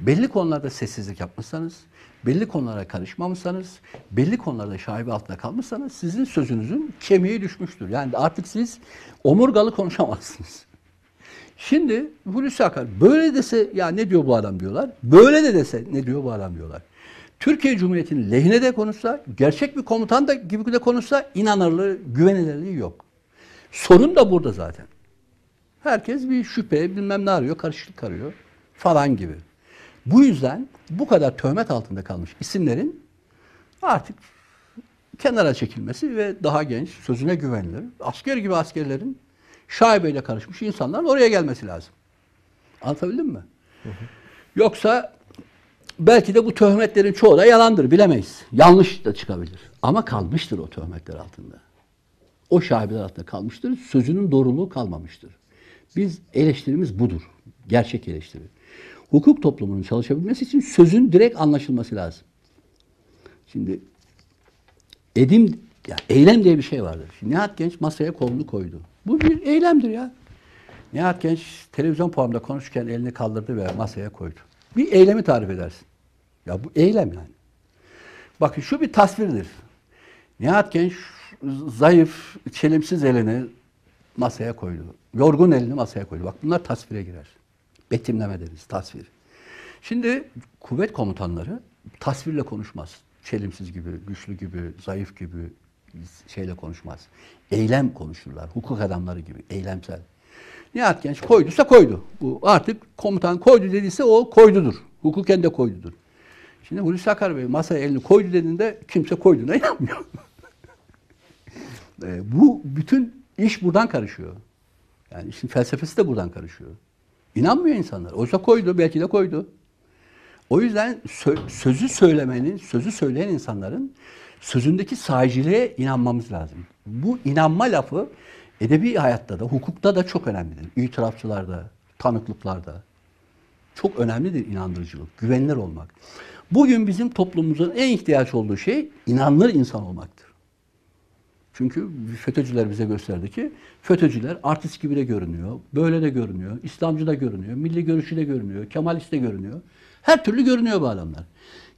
Belli konularda sessizlik yapmışsanız, belli konulara karışmamışsanız, belli konularda şahibi altında kalmışsanız sizin sözünüzün kemiği düşmüştür. Yani artık siz omurgalı konuşamazsınız. Şimdi Hulusi Akar böyle dese ya ne diyor bu adam diyorlar. Böyle de dese ne diyor bu adam diyorlar. Türkiye Cumhuriyeti'nin lehine de konuşsa, gerçek bir komutan da gibi de konuşsa inanırlığı, güvenilirliği yok. Sorun da burada zaten. Herkes bir şüphe, bilmem ne arıyor, karışıklık arıyor falan gibi. Bu yüzden bu kadar töhmet altında kalmış isimlerin artık kenara çekilmesi ve daha genç, sözüne güvenilir, asker gibi askerlerin şaibeyle karışmış insanların oraya gelmesi lazım. Anlatabildim mi? Yoksa belki de bu töhmetlerin çoğu da yalandır, bilemeyiz. Yanlış da çıkabilir. Ama kalmıştır o töhmetler altında. O şaibeler altında kalmıştır, sözünün doğruluğu kalmamıştır. Biz eleştirimiz budur. Gerçek eleştiri. Hukuk toplumunun çalışabilmesi için sözün direkt anlaşılması lazım. Şimdi edim ya eylem diye bir şey vardır. Şimdi Nihat Genç masaya kolunu koydu. Bu bir eylemdir ya. Nihat Genç televizyon programında konuşurken elini kaldırdı ve masaya koydu. Bir eylemi tarif edersin. Ya bu eylem yani. Bakın şu bir tasvirdir. Nihat Genç zayıf, çelimsiz elini masaya koydu. Yorgun elini masaya koydu. Bak bunlar tasvire girer. Betimleme deriz, tasvir. Şimdi kuvvet komutanları tasvirle konuşmaz. Çelimsiz gibi, güçlü gibi, zayıf gibi şeyle konuşmaz. Eylem konuşurlar. Hukuk adamları gibi, eylemsel. Nihat Genç koyduysa koydu. Bu artık komutan koydu dediyse o koydudur. Hukuken de koydudur. Şimdi Hulusi Akar Bey masaya elini koydu dediğinde kimse koyduğuna (laughs) inanmıyor. (laughs) e, bu bütün İş buradan karışıyor. Yani işin felsefesi de buradan karışıyor. İnanmıyor insanlar. Oysa koydu, belki de koydu. O yüzden sö- sözü söylemenin, sözü söyleyen insanların sözündeki sahiciliğe inanmamız lazım. Bu inanma lafı edebi hayatta da, hukukta da çok önemlidir. İtirafçılarda, tanıklıklarda. Çok önemlidir inandırıcılık, güvenilir olmak. Bugün bizim toplumumuzun en ihtiyaç olduğu şey inanılır insan olmaktır. Çünkü FETÖ'cüler bize gösterdi ki FETÖ'cüler artist gibi de görünüyor, böyle de görünüyor, İslamcı da görünüyor, milli görüşü de görünüyor, Kemalist de görünüyor. Her türlü görünüyor bu adamlar.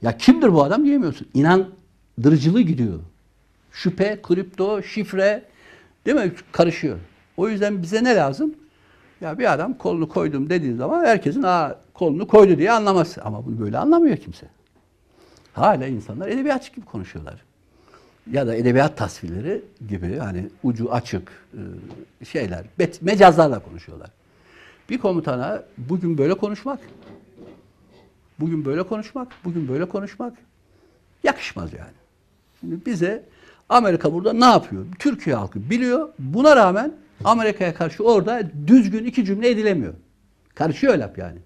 Ya kimdir bu adam diyemiyorsun. İnandırıcılığı gidiyor. Şüphe, kripto, şifre değil mi? Karışıyor. O yüzden bize ne lazım? Ya bir adam kolunu koydum dediği zaman herkesin aa kolunu koydu diye anlamaz. Ama bunu böyle anlamıyor kimse. Hala insanlar edebiyatçı gibi konuşuyorlar ya da edebiyat tasvirleri gibi hani ucu açık e, şeyler, bet, mecazlarla konuşuyorlar. Bir komutana bugün böyle konuşmak, bugün böyle konuşmak, bugün böyle konuşmak yakışmaz yani. Şimdi bize Amerika burada ne yapıyor? Türkiye halkı biliyor. Buna rağmen Amerika'ya karşı orada düzgün iki cümle edilemiyor. Karışıyor laf yani.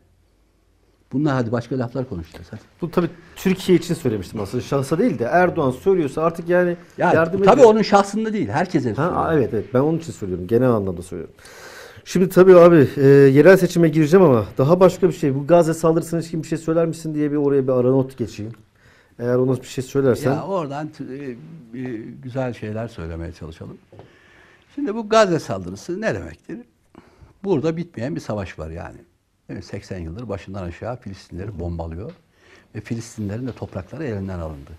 Bunlar hadi başka laflar konuşacağız. Hadi. Bu tabii Türkiye için söylemiştim aslında. Şahsa değil de Erdoğan söylüyorsa artık yani ya, yardım Tabii ediyor. onun şahsında değil. Herkese ha, evet evet ben onun için söylüyorum. Genel anlamda söylüyorum. Şimdi tabii abi e, yerel seçime gireceğim ama daha başka bir şey. Bu Gazze saldırısına ilişkin bir şey söyler misin diye bir oraya bir aranot geçeyim. Eğer ona bir şey söylersen. Ya oradan e, e, güzel şeyler söylemeye çalışalım. Şimdi bu Gazze saldırısı ne demektir? Burada bitmeyen bir savaş var yani. 80 yıldır başından aşağı Filistinleri bombalıyor. Ve Filistinlerin de toprakları elinden alındı.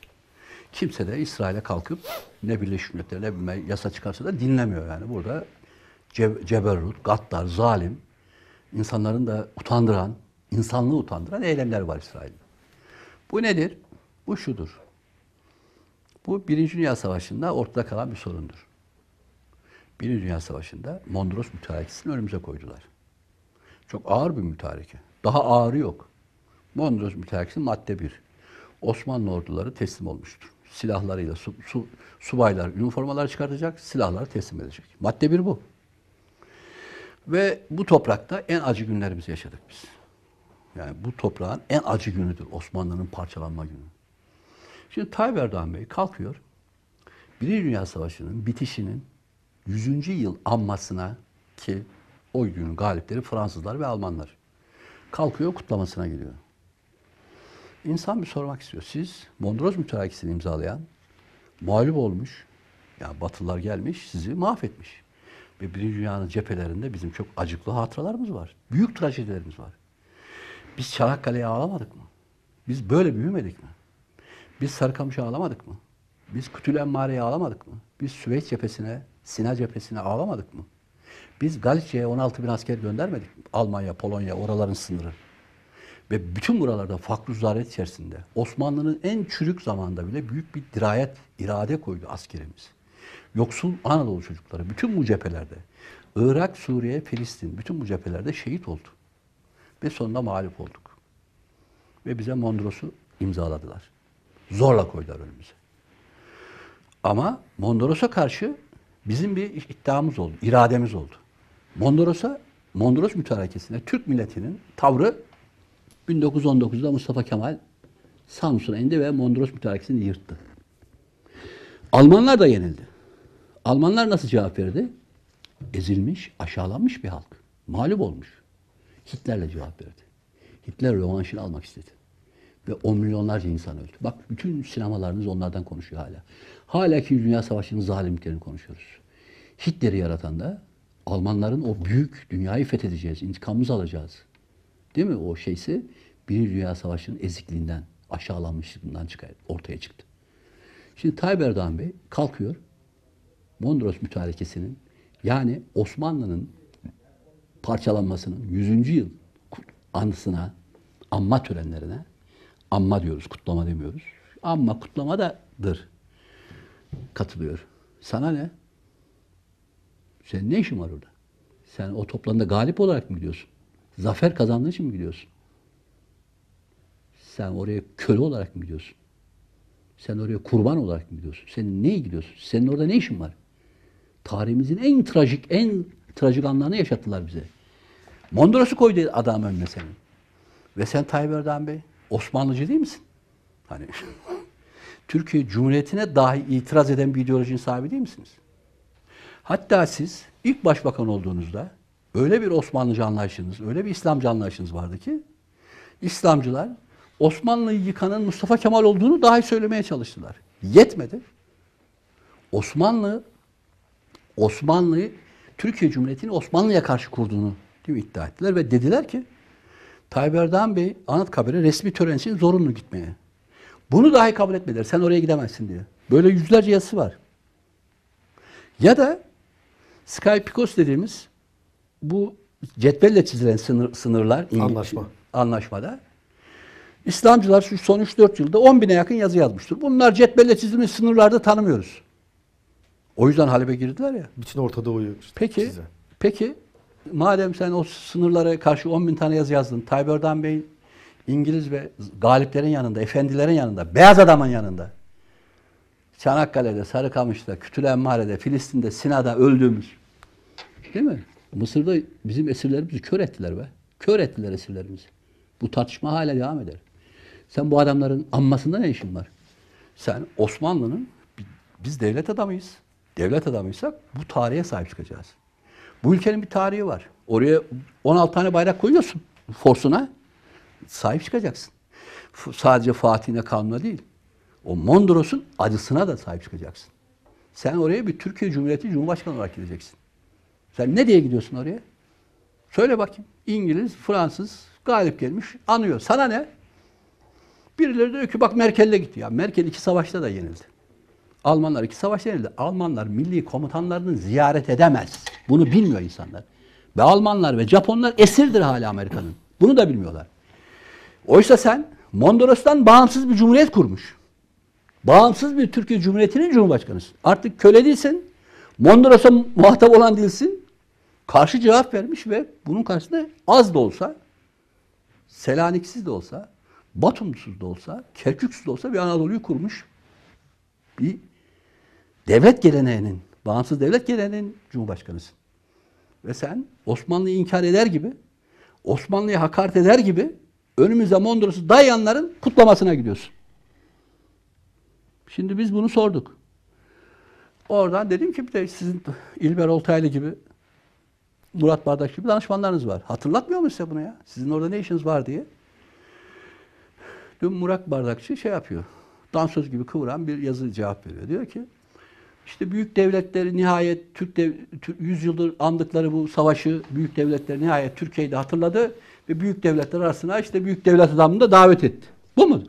Kimse de İsrail'e kalkıp ne Birleşmiş Milletler ne bilme yasa çıkarsa da dinlemiyor yani. Burada ce ceberrut, gaddar, zalim, insanların da utandıran, insanlığı utandıran eylemler var İsrail'de. Bu nedir? Bu şudur. Bu Birinci Dünya Savaşı'nda ortada kalan bir sorundur. Birinci Dünya Savaşı'nda Mondros mütarekçisini önümüze koydular. Çok ağır bir mütareke. Daha ağırı yok. Mondros mütarekesi madde bir. Osmanlı orduları teslim olmuştur. Silahlarıyla su, su, subaylar üniformalar çıkartacak, silahları teslim edecek. Madde bir bu. Ve bu toprakta en acı günlerimizi yaşadık biz. Yani bu toprağın en acı günüdür Osmanlı'nın parçalanma günü. Şimdi Tayyip Erdoğan Bey kalkıyor. Birinci Dünya Savaşı'nın bitişinin 100. yıl anmasına ki o günün galipleri Fransızlar ve Almanlar. Kalkıyor kutlamasına gidiyor. İnsan bir sormak istiyor. Siz Mondros Mütarekesi'ni imzalayan, mağlup olmuş, ya yani Batılılar gelmiş, sizi mahvetmiş. Ve Birinci Dünya'nın cephelerinde bizim çok acıklı hatıralarımız var. Büyük trajedilerimiz var. Biz Çanakkale'ye ağlamadık mı? Biz böyle büyümedik mi? Biz Sarıkamış'a ağlamadık mı? Biz Kütül Emmare'ye ağlamadık mı? Biz Süveyş cephesine, Sina cephesine ağlamadık mı? Biz Galicia'ya 16 bin asker göndermedik. Almanya, Polonya, oraların sınırı. Ve bütün buralarda farklı zaret içerisinde Osmanlı'nın en çürük zamanda bile büyük bir dirayet, irade koydu askerimiz. Yoksul Anadolu çocukları bütün bu cephelerde Irak, Suriye, Filistin bütün bu cephelerde şehit oldu. Ve sonunda mağlup olduk. Ve bize Mondros'u imzaladılar. Zorla koydular önümüze. Ama Mondros'a karşı bizim bir iddiamız oldu, irademiz oldu. Mondros'a, Mondros mütarekesine Türk milletinin tavrı 1919'da Mustafa Kemal Samsun'a indi ve Mondros mütarekesini yırttı. Almanlar da yenildi. Almanlar nasıl cevap verdi? Ezilmiş, aşağılanmış bir halk. Mağlup olmuş. Hitler'le cevap verdi. Hitler rövanşını almak istedi. Ve on milyonlarca insan öldü. Bak bütün sinemalarınız onlardan konuşuyor hala. Hala ki Dünya Savaşı'nın zalimliklerini konuşuyoruz. Hitler'i yaratan da Almanların o büyük dünyayı fethedeceğiz, intikamımızı alacağız. Değil mi? O şeysi Bir Dünya Savaşı'nın ezikliğinden, aşağılanmışlığından çıkar, ortaya çıktı. Şimdi Tayyip Erdoğan Bey kalkıyor, Mondros Mütarekesi'nin yani Osmanlı'nın parçalanmasının 100. yıl anısına, anma törenlerine, anma diyoruz, kutlama demiyoruz. Anma kutlama dadır. Katılıyor. Sana ne? Sen ne işin var orada? Sen o toplamda galip olarak mı gidiyorsun? Zafer kazandığın için mi gidiyorsun? Sen oraya köle olarak mı gidiyorsun? Sen oraya kurban olarak mı gidiyorsun? Sen neye gidiyorsun? Senin orada ne işin var? Tarihimizin en trajik, en trajik anlarını yaşattılar bize. Mondros'u koydu adam önüne senin. Ve sen Tayyip Erdoğan Bey, Osmanlıcı değil misin? Hani (laughs) Türkiye Cumhuriyeti'ne dahi itiraz eden bir ideolojinin sahibi değil misiniz? Hatta siz ilk başbakan olduğunuzda öyle bir Osmanlıcı anlayışınız, öyle bir İslamcı anlayışınız vardı ki İslamcılar Osmanlı'yı yıkanın Mustafa Kemal olduğunu dahi söylemeye çalıştılar. Yetmedi. Osmanlı Osmanlı'yı Türkiye Cumhuriyeti'ni Osmanlı'ya karşı kurduğunu değil mi, iddia ettiler ve dediler ki Tayyip Erdoğan Bey Anıtkabir'e resmi tören için zorunlu gitmeye. Bunu dahi kabul etmediler. Sen oraya gidemezsin diye. Böyle yüzlerce yazısı var. Ya da Picos dediğimiz bu cetvelle çizilen sınır, sınırlar Anlaşma. anlaşmada İslamcılar şu son 3-4 yılda 10 bine yakın yazı yazmıştır. Bunlar cetvelle çizilmiş sınırlarda tanımıyoruz. O yüzden Halep'e girdiler ya. Bütün Orta Doğu'yu işte Peki, size. peki madem sen o sınırlara karşı 10 bin tane yazı yazdın. Tayyip Erdoğan Bey İngiliz ve galiplerin yanında, efendilerin yanında, beyaz adamın yanında. Çanakkale'de, Sarıkamış'ta, Kütülü Emmare'de, Filistin'de, Sina'da öldüğümüz Değil mi? Mısır'da bizim esirlerimizi kör ettiler be. Kör ettiler esirlerimizi. Bu tartışma hala devam eder. Sen bu adamların anmasında ne işin var? Sen Osmanlı'nın, biz devlet adamıyız. Devlet adamıysak bu tarihe sahip çıkacağız. Bu ülkenin bir tarihi var. Oraya 16 tane bayrak koyuyorsun forsuna. Sahip çıkacaksın. F sadece Fatih'ine kanuna değil. O Mondros'un acısına da sahip çıkacaksın. Sen oraya bir Türkiye Cumhuriyeti Cumhurbaşkanı olarak gideceksin. Sen ne diye gidiyorsun oraya? Söyle bakayım. İngiliz, Fransız galip gelmiş. Anıyor. Sana ne? Birileri diyor ki bak Merkel'le gitti ya. Merkel iki savaşta da yenildi. Almanlar iki savaşta yenildi. Almanlar milli komutanlarını ziyaret edemez. Bunu bilmiyor insanlar. Ve Almanlar ve Japonlar esirdir hala Amerika'nın. Bunu da bilmiyorlar. Oysa sen Mondros'tan bağımsız bir cumhuriyet kurmuş. Bağımsız bir Türkiye Cumhuriyeti'nin cumhurbaşkanısın. Artık köle değilsin. Mondros'a muhatap olan değilsin karşı cevap vermiş ve bunun karşısında az da olsa, Selanik'siz de olsa, Batum'suz da olsa, Kerkük'süz de olsa bir Anadolu'yu kurmuş. Bir devlet geleneğinin, bağımsız devlet geleneğinin cumhurbaşkanısın. Ve sen Osmanlı'yı inkar eder gibi, Osmanlı'yı hakaret eder gibi önümüze Mondros'u dayanların kutlamasına gidiyorsun. Şimdi biz bunu sorduk. Oradan dedim ki bir de sizin İlber Oltaylı gibi Murat Bardakçı gibi danışmanlarınız var. Hatırlatmıyor mu size bunu ya? Sizin orada ne işiniz var diye. Dün Murat Bardakçı şey yapıyor. Dansöz gibi kıvıran bir yazı cevap veriyor. Diyor ki işte büyük devletleri nihayet Türk dev, 100 yıldır andıkları bu savaşı büyük devletler nihayet Türkiye'de hatırladı ve büyük devletler arasına işte büyük devlet adamını da davet etti. Bu mu?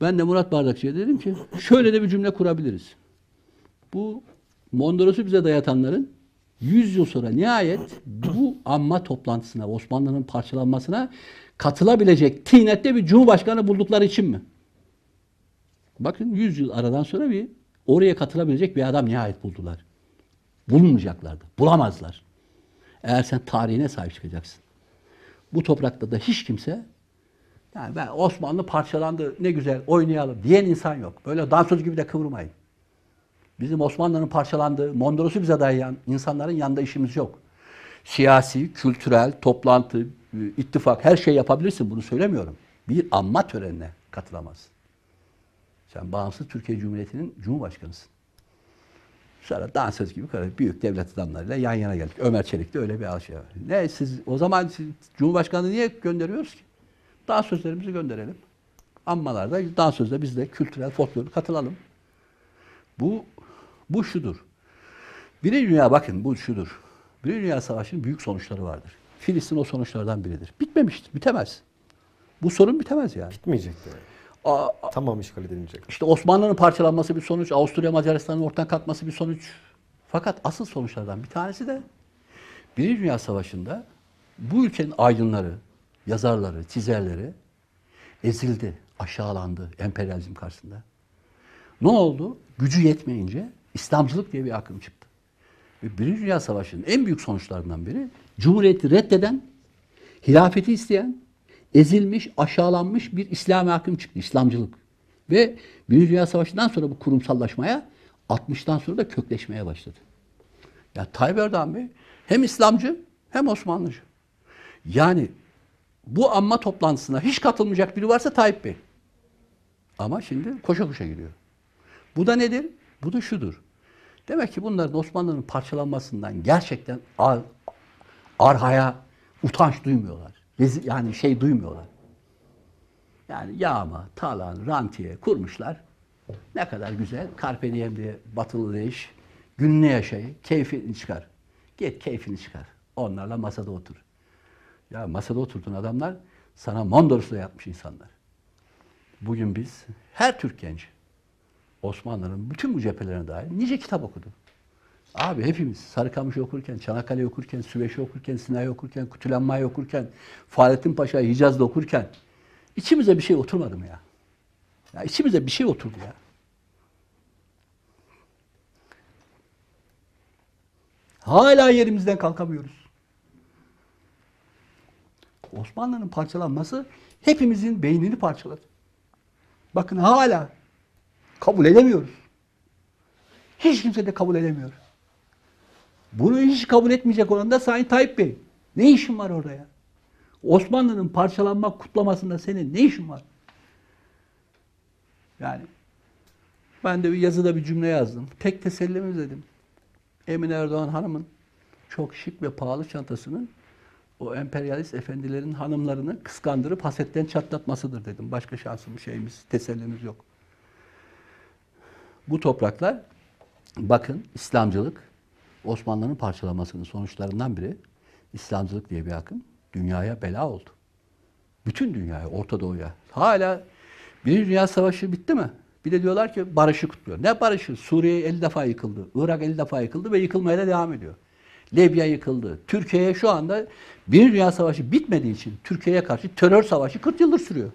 Ben de Murat Bardakçı'ya dedim ki şöyle de bir cümle kurabiliriz. Bu Mondros'u bize dayatanların 100 yıl sonra nihayet bu amma toplantısına, Osmanlı'nın parçalanmasına katılabilecek tinette bir cumhurbaşkanı buldukları için mi? Bakın 100 yıl aradan sonra bir oraya katılabilecek bir adam nihayet buldular. Bulmayacaklardı. Bulamazlar. Eğer sen tarihine sahip çıkacaksın. Bu toprakta da hiç kimse yani ben Osmanlı parçalandı ne güzel oynayalım diyen insan yok. Böyle dansöz gibi de kıvırmayın. Bizim Osmanlı'nın parçalandığı, Mondros'u bize dayayan insanların yanında işimiz yok. Siyasi, kültürel, toplantı, e, ittifak her şey yapabilirsin bunu söylemiyorum. Bir anma törenine katılamazsın. Sen bağımsız Türkiye Cumhuriyeti'nin Cumhurbaşkanısın. Sonra dansöz gibi kadar büyük devlet adamlarıyla yan yana geldik. Ömer Çelik de öyle bir şey var. Ne siz o zaman siz Cumhurbaşkanı niye gönderiyoruz ki? Dans sözlerimizi gönderelim. Anmalarda dans sözde biz de kültürel folklor katılalım. Bu bu şudur. Birinci Dünya bakın bu şudur. Birinci Dünya Savaşı'nın büyük sonuçları vardır. Filistin o sonuçlardan biridir. Bitmemiştir, bitemez. Bu sorun bitemez yani. Bitmeyecektir. Aa, tamam işgal edilecek. İşte Osmanlı'nın parçalanması bir sonuç, Avusturya Macaristan'ın ortadan kalkması bir sonuç. Fakat asıl sonuçlardan bir tanesi de Birinci Dünya Savaşı'nda bu ülkenin aydınları, yazarları, çizerleri ezildi, aşağılandı emperyalizm karşısında. Ne oldu? Gücü yetmeyince İslamcılık diye bir akım çıktı. Ve Birinci Dünya Savaşı'nın en büyük sonuçlarından biri Cumhuriyeti reddeden, hilafeti isteyen, ezilmiş, aşağılanmış bir İslami akım çıktı. İslamcılık. Ve Birinci Dünya Savaşı'ndan sonra bu kurumsallaşmaya, 60'tan sonra da kökleşmeye başladı. Ya Tayyip Erdoğan Bey hem İslamcı hem Osmanlıcı. Yani bu anma toplantısına hiç katılmayacak biri varsa Tayyip Bey. Ama şimdi koşa koşa gidiyor. Bu da nedir? Bu da şudur. Demek ki bunların Osmanlı'nın parçalanmasından gerçekten ar, arhaya utanç duymuyorlar. Rezi, yani şey duymuyorlar. Yani yağma, talan, rantiye kurmuşlar. Ne kadar güzel. Carpe diem diye batılı deyiş. Gününü yaşay, keyfini çıkar. Git keyfini çıkar. Onlarla masada otur. Ya masada oturduğun adamlar sana mandorosla yapmış insanlar. Bugün biz her Türk genci Osmanlı'nın bütün bu cephelerine dair nice kitap okudu. Abi hepimiz Sarıkamış'ı okurken, Çanakkale okurken, Süveyş'i okurken, Sinay'ı okurken, Kütülenma'yı okurken, Fahrettin Paşa'yı Hicaz'da okurken içimize bir şey oturmadı mı ya? Ya içimize bir şey oturdu ya. Hala yerimizden kalkamıyoruz. Osmanlı'nın parçalanması hepimizin beynini parçaladı. Bakın hala Kabul edemiyoruz. Hiç kimse de kabul edemiyor. Bunu hiç kabul etmeyecek olan da Sayın Tayyip Bey. Ne işin var orada ya? Osmanlı'nın parçalanma kutlamasında senin ne işin var? Yani ben de bir yazıda bir cümle yazdım. Tek tesellimiz dedim. Emine Erdoğan hanımın çok şık ve pahalı çantasının o emperyalist efendilerin hanımlarını kıskandırıp hasetten çatlatmasıdır dedim. Başka şansımız şeyimiz, tesellimiz yok. Bu topraklar bakın İslamcılık Osmanlı'nın parçalamasının sonuçlarından biri İslamcılık diye bir akım dünyaya bela oldu. Bütün dünyaya, Orta Doğu'ya. Hala Birinci Dünya Savaşı bitti mi? Bir de diyorlar ki barışı kutluyor. Ne barışı? Suriye 50 defa yıkıldı. Irak 50 defa yıkıldı ve yıkılmaya da devam ediyor. Libya yıkıldı. Türkiye'ye şu anda Birinci Dünya Savaşı bitmediği için Türkiye'ye karşı terör savaşı 40 yıldır sürüyor.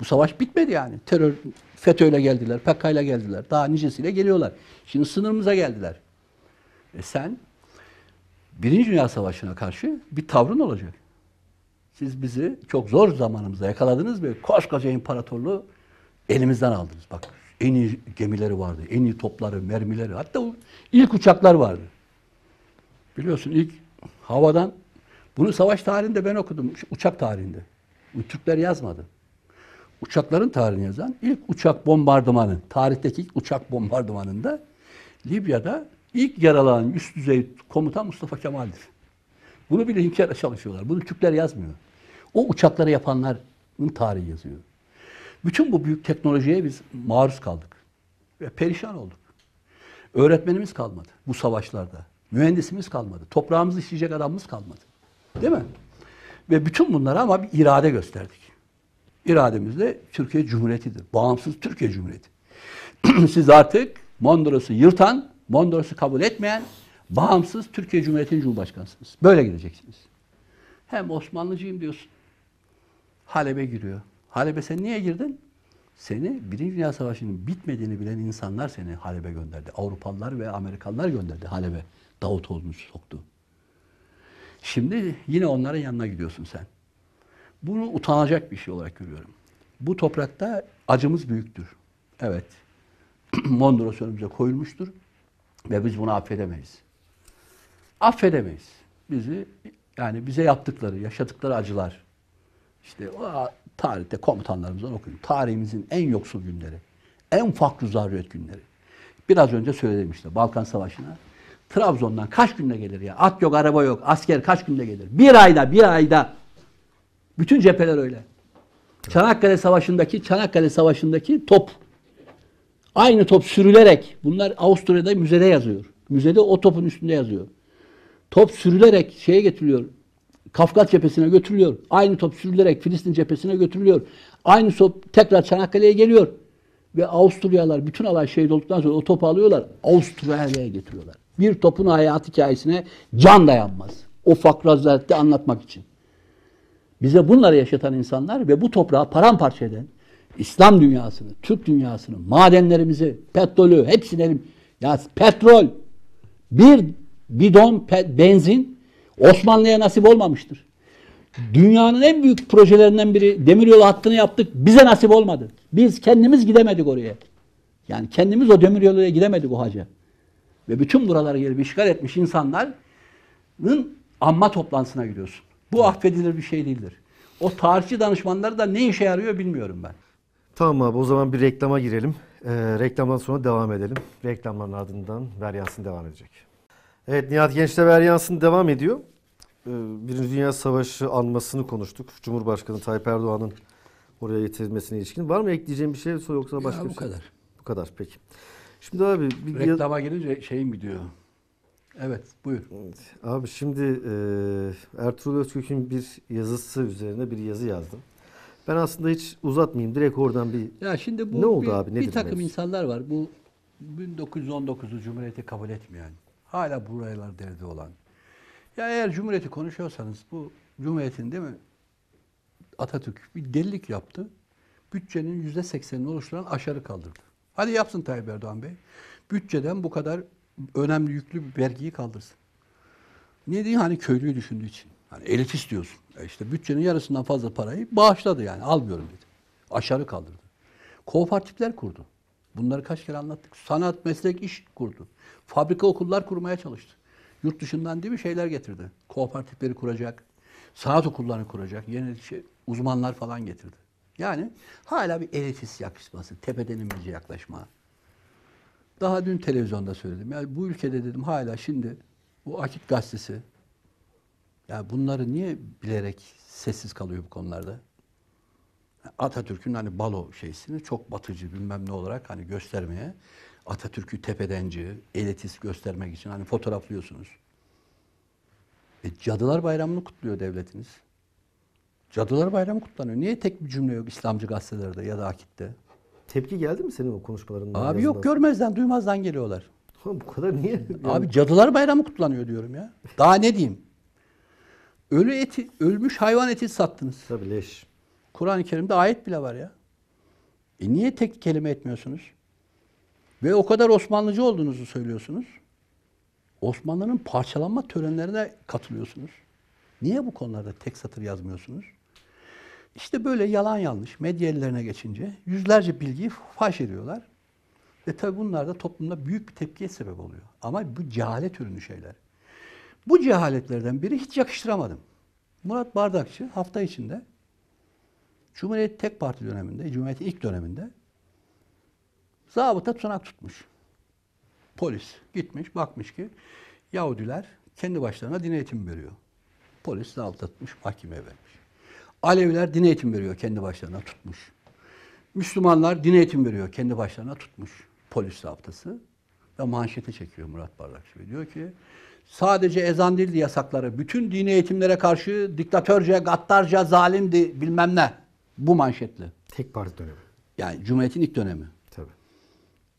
Bu savaş bitmedi yani. Terör FETÖ'yle geldiler, PKK'yla geldiler. Daha nicesiyle geliyorlar. Şimdi sınırımıza geldiler. E sen Birinci Dünya Savaşı'na karşı bir tavrın olacak. Siz bizi çok zor zamanımızda yakaladınız ve koskoca imparatorluğu elimizden aldınız. Bak en iyi gemileri vardı, en iyi topları, mermileri, hatta ilk uçaklar vardı. Biliyorsun ilk havadan, bunu savaş tarihinde ben okudum, uçak tarihinde. Türkler yazmadı uçakların tarihini yazan ilk uçak bombardımanı, tarihteki ilk uçak bombardımanında Libya'da ilk yaralanan üst düzey komutan Mustafa Kemal'dir. Bunu bile inkara çalışıyorlar. Bunu Türkler yazmıyor. O uçakları yapanların tarihi yazıyor. Bütün bu büyük teknolojiye biz maruz kaldık. Ve perişan olduk. Öğretmenimiz kalmadı bu savaşlarda. Mühendisimiz kalmadı. Toprağımızı işleyecek adamımız kalmadı. Değil mi? Ve bütün bunlara ama bir irade gösterdik irademizle Türkiye Cumhuriyeti'dir. Bağımsız Türkiye Cumhuriyeti. (clears throat) Siz artık Mondros'u yırtan, Mondros'u kabul etmeyen bağımsız Türkiye Cumhuriyeti'nin Cumhurbaşkanısınız. Böyle gideceksiniz. Hem Osmanlıcıyım diyorsun. Halep'e giriyor. Halep'e sen niye girdin? Seni Birinci Dünya Savaşı'nın bitmediğini bilen insanlar seni Halep'e gönderdi. Avrupalılar ve Amerikalılar gönderdi Halep'e. Davutoğlu'nu soktu. Şimdi yine onların yanına gidiyorsun sen. Bunu utanacak bir şey olarak görüyorum. Bu toprakta acımız büyüktür. Evet. (clears throat) Mondros önümüze koyulmuştur ve biz bunu affedemeyiz. Affedemeyiz. Bizi yani bize yaptıkları, yaşadıkları acılar. İşte o tarihte komutanlarımızdan okuyun. Tarihimizin en yoksul günleri, en fakir zaruriyet günleri. Biraz önce söyledim işte Balkan Savaşı'na. Trabzon'dan kaç günde gelir ya? At yok, araba yok, asker kaç günde gelir? Bir ayda, bir ayda bütün cepheler öyle. Çanakkale Savaşı'ndaki Çanakkale Savaşı'ndaki top aynı top sürülerek bunlar Avusturya'da müzede yazıyor. Müzede o topun üstünde yazıyor. Top sürülerek şeye getiriliyor. Kafkas cephesine götürülüyor. Aynı top sürülerek Filistin cephesine götürülüyor. Aynı top tekrar Çanakkale'ye geliyor. Ve Avusturyalılar bütün alay şehit olduktan sonra o topu alıyorlar. Avusturya'ya getiriyorlar. Bir topun hayat hikayesine can dayanmaz. O fakrazlerde anlatmak için. Bize bunları yaşatan insanlar ve bu toprağı paramparça eden İslam dünyasını, Türk dünyasını, madenlerimizi, petrolü hepsini elim ya petrol bir bidon pe benzin Osmanlı'ya nasip olmamıştır. Dünyanın en büyük projelerinden biri demiryolu hattını yaptık. Bize nasip olmadı. Biz kendimiz gidemedik oraya. Yani kendimiz o demiryoluna gidemedik o hacı. Ve bütün buraları gelip işgal etmiş insanların amma toplantısına gidiyorsun. Bu affedilir bir şey değildir. O tarihçi danışmanları da ne işe yarıyor bilmiyorum ben. Tamam abi o zaman bir reklama girelim. Ee, reklamdan sonra devam edelim. Reklamların ardından Veryansın devam edecek. Evet Nihat Genç'te Veryansın devam ediyor. Ee, Birinci Dünya Savaşı anmasını konuştuk. Cumhurbaşkanı Tayyip Erdoğan'ın oraya getirilmesine ilişkin. Var mı ekleyeceğim bir şey yoksa başka ya, bu bir şey? kadar. Bu kadar peki. Şimdi abi bir Reklama gelince şeyim gidiyor. Evet buyur. Abi şimdi e, Ertuğrul Özkök'ün bir yazısı üzerine bir yazı yazdım. Ben aslında hiç uzatmayayım. Direkt oradan bir Ya şimdi bu ne oldu bir, abi nedir? Bir takım mevzu? insanlar var. Bu 1919'u Cumhuriyeti kabul etmeyen, hala buralar derdi olan. Ya eğer Cumhuriyeti konuşuyorsanız bu Cumhuriyet'in değil mi? Atatürk bir delilik yaptı. Bütçenin yüzde seksenini oluşturan aşarı kaldırdı. Hadi yapsın Tayyip Erdoğan Bey. Bütçeden bu kadar önemli yüklü bir vergiyi kaldırsın. Ne diyeyim hani köylüyü düşündüğü için. Hani elit istiyorsun. E işte bütçenin yarısından fazla parayı bağışladı yani almıyorum dedi. Aşağı kaldırdı. Kooperatifler kurdu. Bunları kaç kere anlattık. Sanat, meslek, iş kurdu. Fabrika okullar kurmaya çalıştı. Yurt dışından değil mi şeyler getirdi. Kooperatifleri kuracak, sanat okullarını kuracak, yeni şey, uzmanlar falan getirdi. Yani hala bir elitist yaklaşması, tepeden inmece yaklaşma. Daha dün televizyonda söyledim. Yani bu ülkede dedim hala şimdi bu Akit gazetesi ya yani bunları niye bilerek sessiz kalıyor bu konularda? Atatürk'ün hani balo şeysini çok batıcı bilmem ne olarak hani göstermeye Atatürk'ü tepedenci, elitist göstermek için hani fotoğraflıyorsunuz. E, Cadılar Bayramı'nı kutluyor devletiniz. Cadılar Bayramı kutlanıyor. Niye tek bir cümle yok İslamcı gazetelerde ya da Akit'te? Tepki geldi mi senin o konuşmalarından? Abi yok görmezden duymazdan geliyorlar. Oğlum bu kadar niye? Abi cadılar bayramı kutlanıyor diyorum ya. Daha ne diyeyim? Ölü eti, ölmüş hayvan eti sattınız. Tabii leş. Kur'an-ı Kerim'de ayet bile var ya. E niye tek kelime etmiyorsunuz? Ve o kadar Osmanlıcı olduğunuzu söylüyorsunuz. Osmanlı'nın parçalanma törenlerine katılıyorsunuz. Niye bu konularda tek satır yazmıyorsunuz? İşte böyle yalan yanlış medya ellerine geçince yüzlerce bilgiyi faş ediyorlar. Ve tabi bunlar da toplumda büyük bir tepkiye sebep oluyor. Ama bu cehalet ürünü şeyler. Bu cehaletlerden biri hiç yakıştıramadım. Murat Bardakçı hafta içinde Cumhuriyet tek parti döneminde, Cumhuriyet'in ilk döneminde zabıta tutanak tutmuş. Polis gitmiş, bakmış ki Yahudiler kendi başlarına din eğitimi veriyor. Polis zabıta tutmuş, mahkemeye vermiş. Aleviler din eğitim veriyor kendi başlarına tutmuş. Müslümanlar din eğitim veriyor kendi başlarına tutmuş. Polis haftası ve manşete çekiyor Murat Bardakçı. Diyor ki sadece ezan değildi yasakları. Bütün dini eğitimlere karşı diktatörce, gaddarca, zalimdi bilmem ne. Bu manşetli. Tek parti dönemi. Yani Cumhuriyet'in ilk dönemi. Tabii.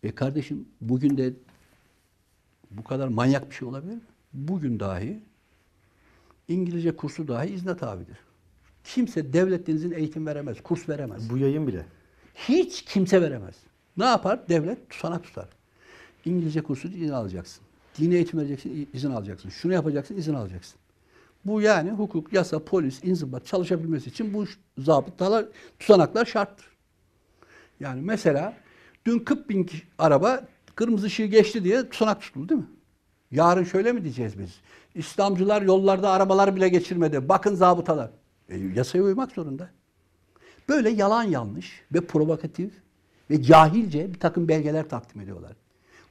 E kardeşim bugün de bu kadar manyak bir şey olabilir mi? Bugün dahi İngilizce kursu dahi izne tabidir kimse devletinizin eğitim veremez, kurs veremez. Bu yayın bile. Hiç kimse veremez. Ne yapar? Devlet sana tutar. İngilizce kursu izin alacaksın. Dini eğitim vereceksin, izin alacaksın. Şunu yapacaksın, izin alacaksın. Bu yani hukuk, yasa, polis, inzibat çalışabilmesi için bu zabıtalar, tutanaklar şart. Yani mesela dün 40 bin araba kırmızı ışığı geçti diye tutanak tutuldu değil mi? Yarın şöyle mi diyeceğiz biz? İslamcılar yollarda arabalar bile geçirmedi. Bakın zabıtalar. E, yasaya uymak zorunda. Böyle yalan yanlış ve provokatif ve cahilce bir takım belgeler takdim ediyorlar.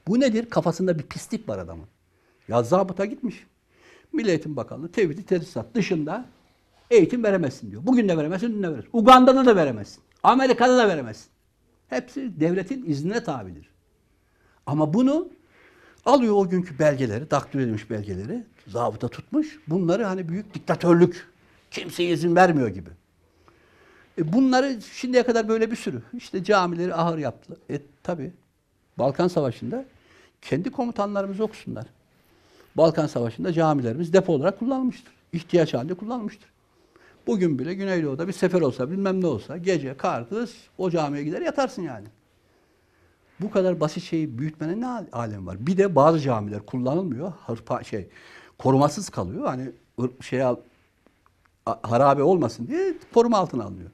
Bu nedir? Kafasında bir pislik var adamın. Ya zabıta gitmiş. Milli Eğitim Bakanlığı tevhidi tesisat dışında eğitim veremezsin diyor. Bugün de veremezsin, dün de veremezsin. Uganda'da da veremezsin. Amerika'da da veremezsin. Hepsi devletin iznine tabidir. Ama bunu alıyor o günkü belgeleri, takdir edilmiş belgeleri, zabıta tutmuş. Bunları hani büyük diktatörlük Kimseye izin vermiyor gibi. E bunları şimdiye kadar böyle bir sürü. İşte camileri ahır yaptılar. E tabi Balkan Savaşı'nda kendi komutanlarımız okusunlar. Balkan Savaşı'nda camilerimiz depo olarak kullanılmıştır. İhtiyaç halinde kullanılmıştır. Bugün bile Güneydoğu'da bir sefer olsa bilmem ne olsa gece kar kız o camiye gider yatarsın yani. Bu kadar basit şeyi büyütmenin ne alemi var? Bir de bazı camiler kullanılmıyor. Hırpa, şey korumasız kalıyor. Hani şey harabe olmasın diye koruma altına alınıyor.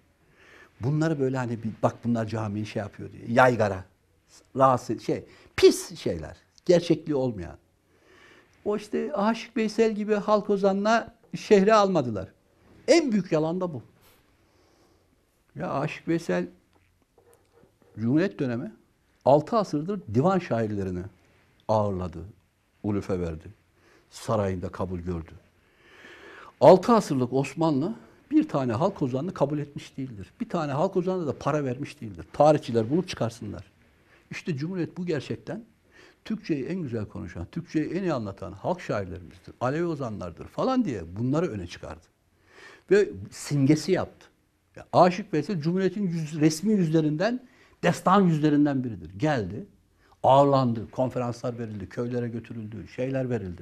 Bunları böyle hani bir, bak bunlar camiyi şey yapıyor diye. Yaygara. Rahatsız şey. Pis şeyler. Gerçekliği olmayan. O işte Aşık Veysel gibi halk ozanla şehre almadılar. En büyük yalan da bu. Ya Aşık Veysel Cumhuriyet dönemi 6 asırdır divan şairlerini ağırladı, ulufe verdi. Sarayında kabul gördü. 6 asırlık Osmanlı bir tane halk ozanını kabul etmiş değildir. Bir tane halk ozanına da para vermiş değildir. Tarihçiler bulup çıkarsınlar. İşte Cumhuriyet bu gerçekten Türkçeyi en güzel konuşan, Türkçeyi en iyi anlatan halk şairlerimizdir, Alevi ozanlardır falan diye bunları öne çıkardı. Ve simgesi yaptı. Yani Aşık Veysel Cumhuriyet'in yüz, resmi yüzlerinden, destan yüzlerinden biridir. Geldi, ağırlandı, konferanslar verildi, köylere götürüldü, şeyler verildi.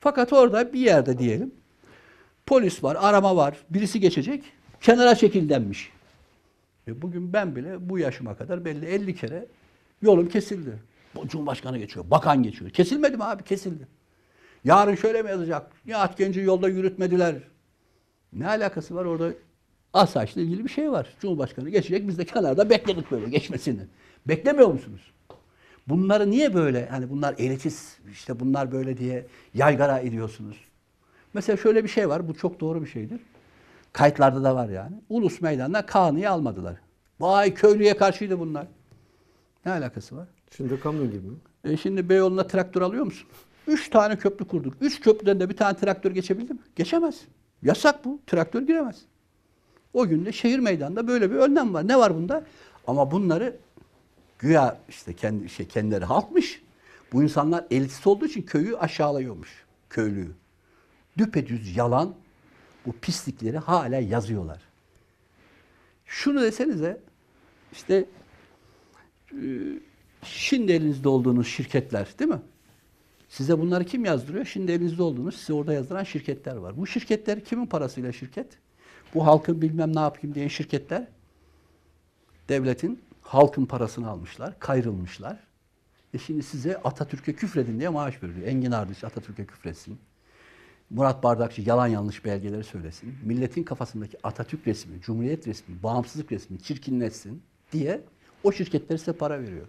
Fakat orada bir yerde diyelim Polis var, arama var, birisi geçecek, kenara çekildenmiş. E bugün ben bile bu yaşıma kadar belli 50 kere yolum kesildi. Cumhurbaşkanı geçiyor, bakan geçiyor. Kesilmedi mi abi? Kesildi. Yarın şöyle mi yazacak? Nihat Genci yolda yürütmediler. Ne alakası var orada? Asaç'la ilgili bir şey var. Cumhurbaşkanı geçecek, biz de kenarda bekledik böyle geçmesini. Beklemiyor musunuz? Bunları niye böyle, hani bunlar elitist, işte bunlar böyle diye yaygara ediyorsunuz? Mesela şöyle bir şey var. Bu çok doğru bir şeydir. Kayıtlarda da var yani. Ulus meydanına Kanı'yı almadılar. Vay köylüye karşıydı bunlar. Ne alakası var? Şimdi kamyon gibi mi? E şimdi Beyoğlu'na traktör alıyor musun? Üç tane köprü kurduk. Üç köprüden de bir tane traktör geçebildi mi? Geçemez. Yasak bu. Traktör giremez. O gün de şehir meydanında böyle bir önlem var. Ne var bunda? Ama bunları güya işte kendi şey kendileri halkmış. Bu insanlar elitsiz olduğu için köyü aşağılıyormuş. Köylüyü düpedüz yalan bu pislikleri hala yazıyorlar. Şunu desenize işte e, şimdi elinizde olduğunuz şirketler değil mi? Size bunları kim yazdırıyor? Şimdi elinizde olduğunuz size orada yazdıran şirketler var. Bu şirketler kimin parasıyla şirket? Bu halkın bilmem ne yapayım diye şirketler devletin halkın parasını almışlar, kayrılmışlar. E şimdi size Atatürk'e küfredin diye maaş veriliyor. Engin Ardıç Atatürk'e küfretsin. Murat Bardakçı yalan yanlış belgeleri söylesin. Milletin kafasındaki Atatürk resmi, Cumhuriyet resmi, bağımsızlık resmi çirkinletsin diye o şirketler size para veriyor.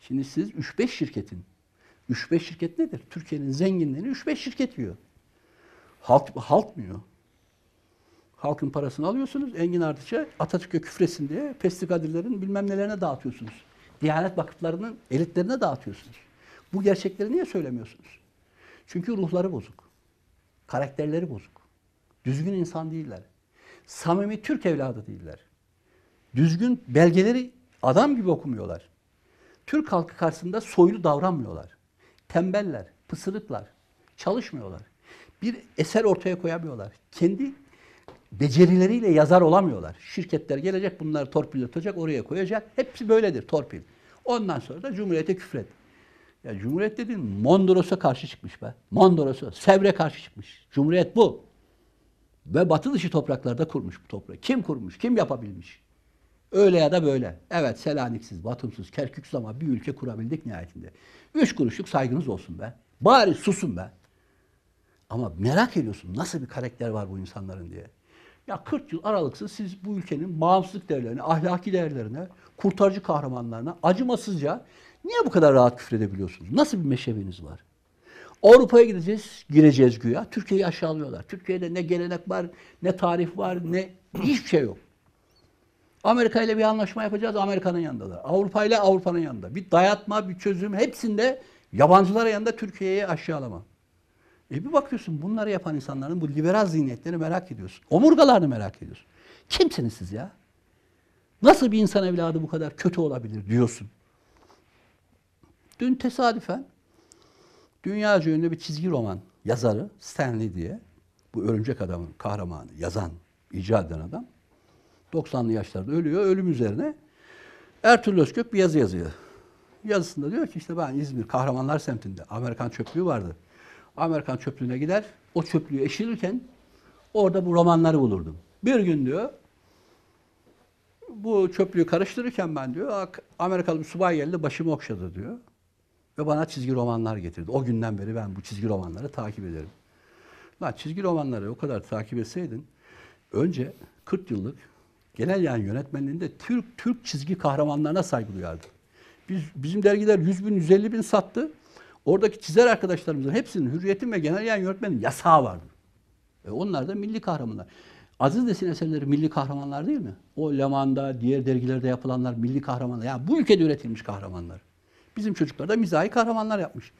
Şimdi siz 3-5 şirketin, 3-5 şirket nedir? Türkiye'nin zenginlerini 3-5 şirket yiyor. Halk, halk mı yiyor? Halkın parasını alıyorsunuz, Engin Ardıç'a Atatürk'e küfresin diye Pestikadirlerin bilmem nelerine dağıtıyorsunuz. Diyanet vakıflarının elitlerine dağıtıyorsunuz. Bu gerçekleri niye söylemiyorsunuz? Çünkü ruhları bozuk. Karakterleri bozuk. Düzgün insan değiller. Samimi Türk evladı değiller. Düzgün belgeleri adam gibi okumuyorlar. Türk halkı karşısında soylu davranmıyorlar. Tembeller, pısırıklar, çalışmıyorlar. Bir eser ortaya koyamıyorlar. Kendi becerileriyle yazar olamıyorlar. Şirketler gelecek bunları torpil atacak, oraya koyacak. Hepsi böyledir torpil. Ondan sonra da Cumhuriyete küfret. Ya Cumhuriyet dediğin Mondros'a karşı çıkmış be. Mondros'a, Sevr'e karşı çıkmış. Cumhuriyet bu. Ve batı dışı topraklarda kurmuş bu toprağı. Kim kurmuş, kim yapabilmiş? Öyle ya da böyle. Evet Selaniksiz, Batımsız, Kerküksüz ama bir ülke kurabildik nihayetinde. Üç kuruşluk saygınız olsun be. Bari susun be. Ama merak ediyorsun nasıl bir karakter var bu insanların diye. Ya 40 yıl aralıksız siz bu ülkenin bağımsızlık değerlerine, ahlaki değerlerine, kurtarıcı kahramanlarına acımasızca Niye bu kadar rahat küfredebiliyorsunuz? Nasıl bir meşebiniz var? Avrupa'ya gideceğiz, gireceğiz güya. Türkiye'yi aşağılıyorlar. Türkiye'de ne gelenek var, ne tarif var, ne hiçbir şey yok. Amerika ile bir anlaşma yapacağız, Amerika'nın yanındalar. Avrupa ile Avrupa'nın yanında. Bir dayatma, bir çözüm hepsinde yabancılara yanında Türkiye'yi aşağılama. E bir bakıyorsun bunları yapan insanların bu liberal zihniyetlerini merak ediyorsun. Omurgalarını merak ediyorsun. Kimsiniz siz ya? Nasıl bir insan evladı bu kadar kötü olabilir diyorsun. Dün tesadüfen dünyaca ünlü bir çizgi roman yazarı Stanley diye bu örümcek adamın kahramanı yazan, icat eden adam 90'lı yaşlarda ölüyor. Ölüm üzerine Ertuğrul Özkök bir yazı yazıyor. Yazısında diyor ki işte ben İzmir Kahramanlar semtinde Amerikan çöplüğü vardı. Amerikan çöplüğüne gider, o çöplüğü eşilirken orada bu romanları bulurdum. Bir gün diyor, bu çöplüğü karıştırırken ben diyor, Amerikalı bir subay geldi başımı okşadı diyor. Ve bana çizgi romanlar getirdi. O günden beri ben bu çizgi romanları takip ederim. Lan çizgi romanları o kadar takip etseydin, önce 40 yıllık genel yani yönetmenliğinde Türk Türk çizgi kahramanlarına saygı duyardım. Biz, bizim dergiler 100 bin, 150 bin sattı. Oradaki çizer arkadaşlarımızın hepsinin hürriyetin ve genel yayın yönetmenin yasağı vardı. E onlar da milli kahramanlar. Aziz Nesin eserleri milli kahramanlar değil mi? O Leman'da, diğer dergilerde yapılanlar milli kahramanlar. Ya yani bu ülkede üretilmiş kahramanlar. Bizim çocuklar da mizahi kahramanlar yapmış.